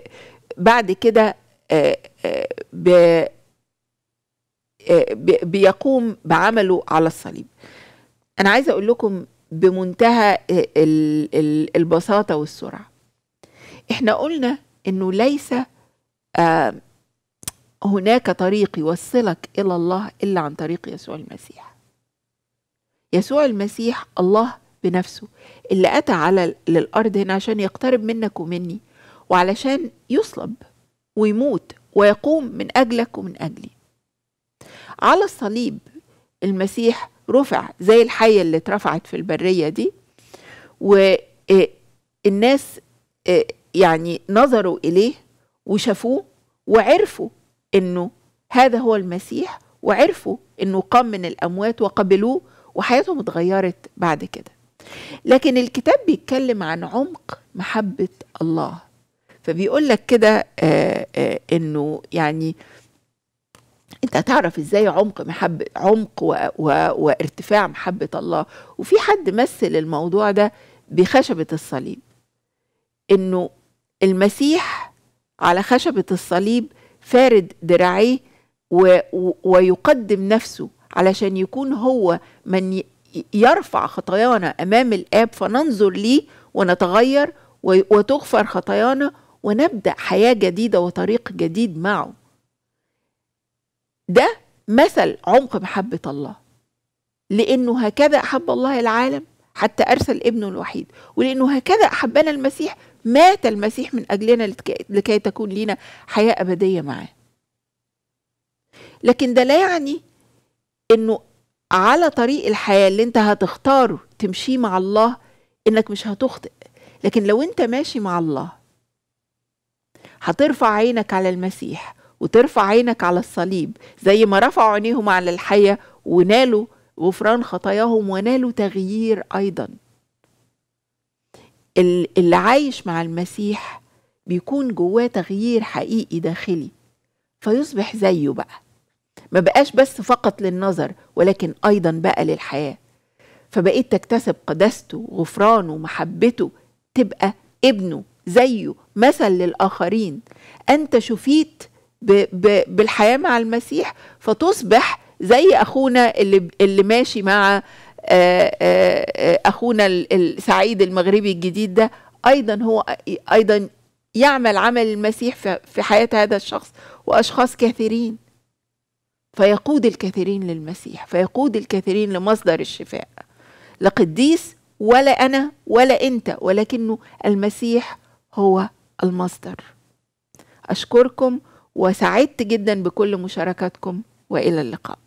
بعد كده آه، آه، آه، بيقوم بعمله على الصليب انا عايزه اقول لكم بمنتهى البساطه والسرعه احنا قلنا انه ليس هناك طريق يوصلك الى الله الا عن طريق يسوع المسيح يسوع المسيح الله بنفسه اللي اتى على للارض هنا عشان يقترب منك ومني وعلشان يصلب ويموت ويقوم من أجلك ومن أجلي على الصليب المسيح رفع زي الحية اللي اترفعت في البرية دي والناس آه، آه، يعني نظروا إليه وشافوه وعرفوا إنه هذا هو المسيح وعرفوا إنه قام من الأموات وقبلوه وحياتهم اتغيرت بعد كده لكن الكتاب بيتكلم عن عمق محبة الله فبيقول لك كده آه، آه، انه يعني انت هتعرف ازاي عمق محبة عمق و... و... وارتفاع محبة الله وفي حد مثل الموضوع ده بخشبة الصليب انه المسيح على خشبة الصليب فارد ذراعيه و... و... ويقدم نفسه علشان يكون هو من ي... يرفع خطايانا امام الاب فننظر ليه ونتغير و... وتغفر خطايانا ونبدا حياه جديده وطريق جديد معه ده مثل عمق محبه الله لانه هكذا احب الله العالم حتى ارسل ابنه الوحيد ولانه هكذا احبنا المسيح مات المسيح من اجلنا لكي تكون لنا حياه ابديه معاه لكن ده لا يعني انه على طريق الحياه اللي انت هتختاره تمشيه مع الله انك مش هتخطئ لكن لو انت ماشي مع الله هترفع عينك على المسيح وترفع عينك على الصليب زي ما رفعوا عينيهم على الحية ونالوا غفران خطاياهم ونالوا تغيير أيضا اللي عايش مع المسيح بيكون جواه تغيير حقيقي داخلي فيصبح زيه بقى ما بقاش بس فقط للنظر ولكن أيضا بقى للحياة فبقيت تكتسب قداسته وغفرانه ومحبته تبقى ابنه زيه مثل للآخرين أنت شفيت ب ب بالحياة مع المسيح فتصبح زي أخونا اللي, اللي ماشي مع آه، آه، آه، أخونا السعيد المغربي الجديد ده أيضا هو أيضا يعمل عمل المسيح في حياة هذا الشخص وأشخاص كثيرين فيقود الكثيرين للمسيح فيقود الكثيرين لمصدر الشفاء لا قديس ولا أنا ولا أنت ولكنه المسيح هو المصدر أشكركم وسعدت جدا بكل مشاركاتكم وإلى اللقاء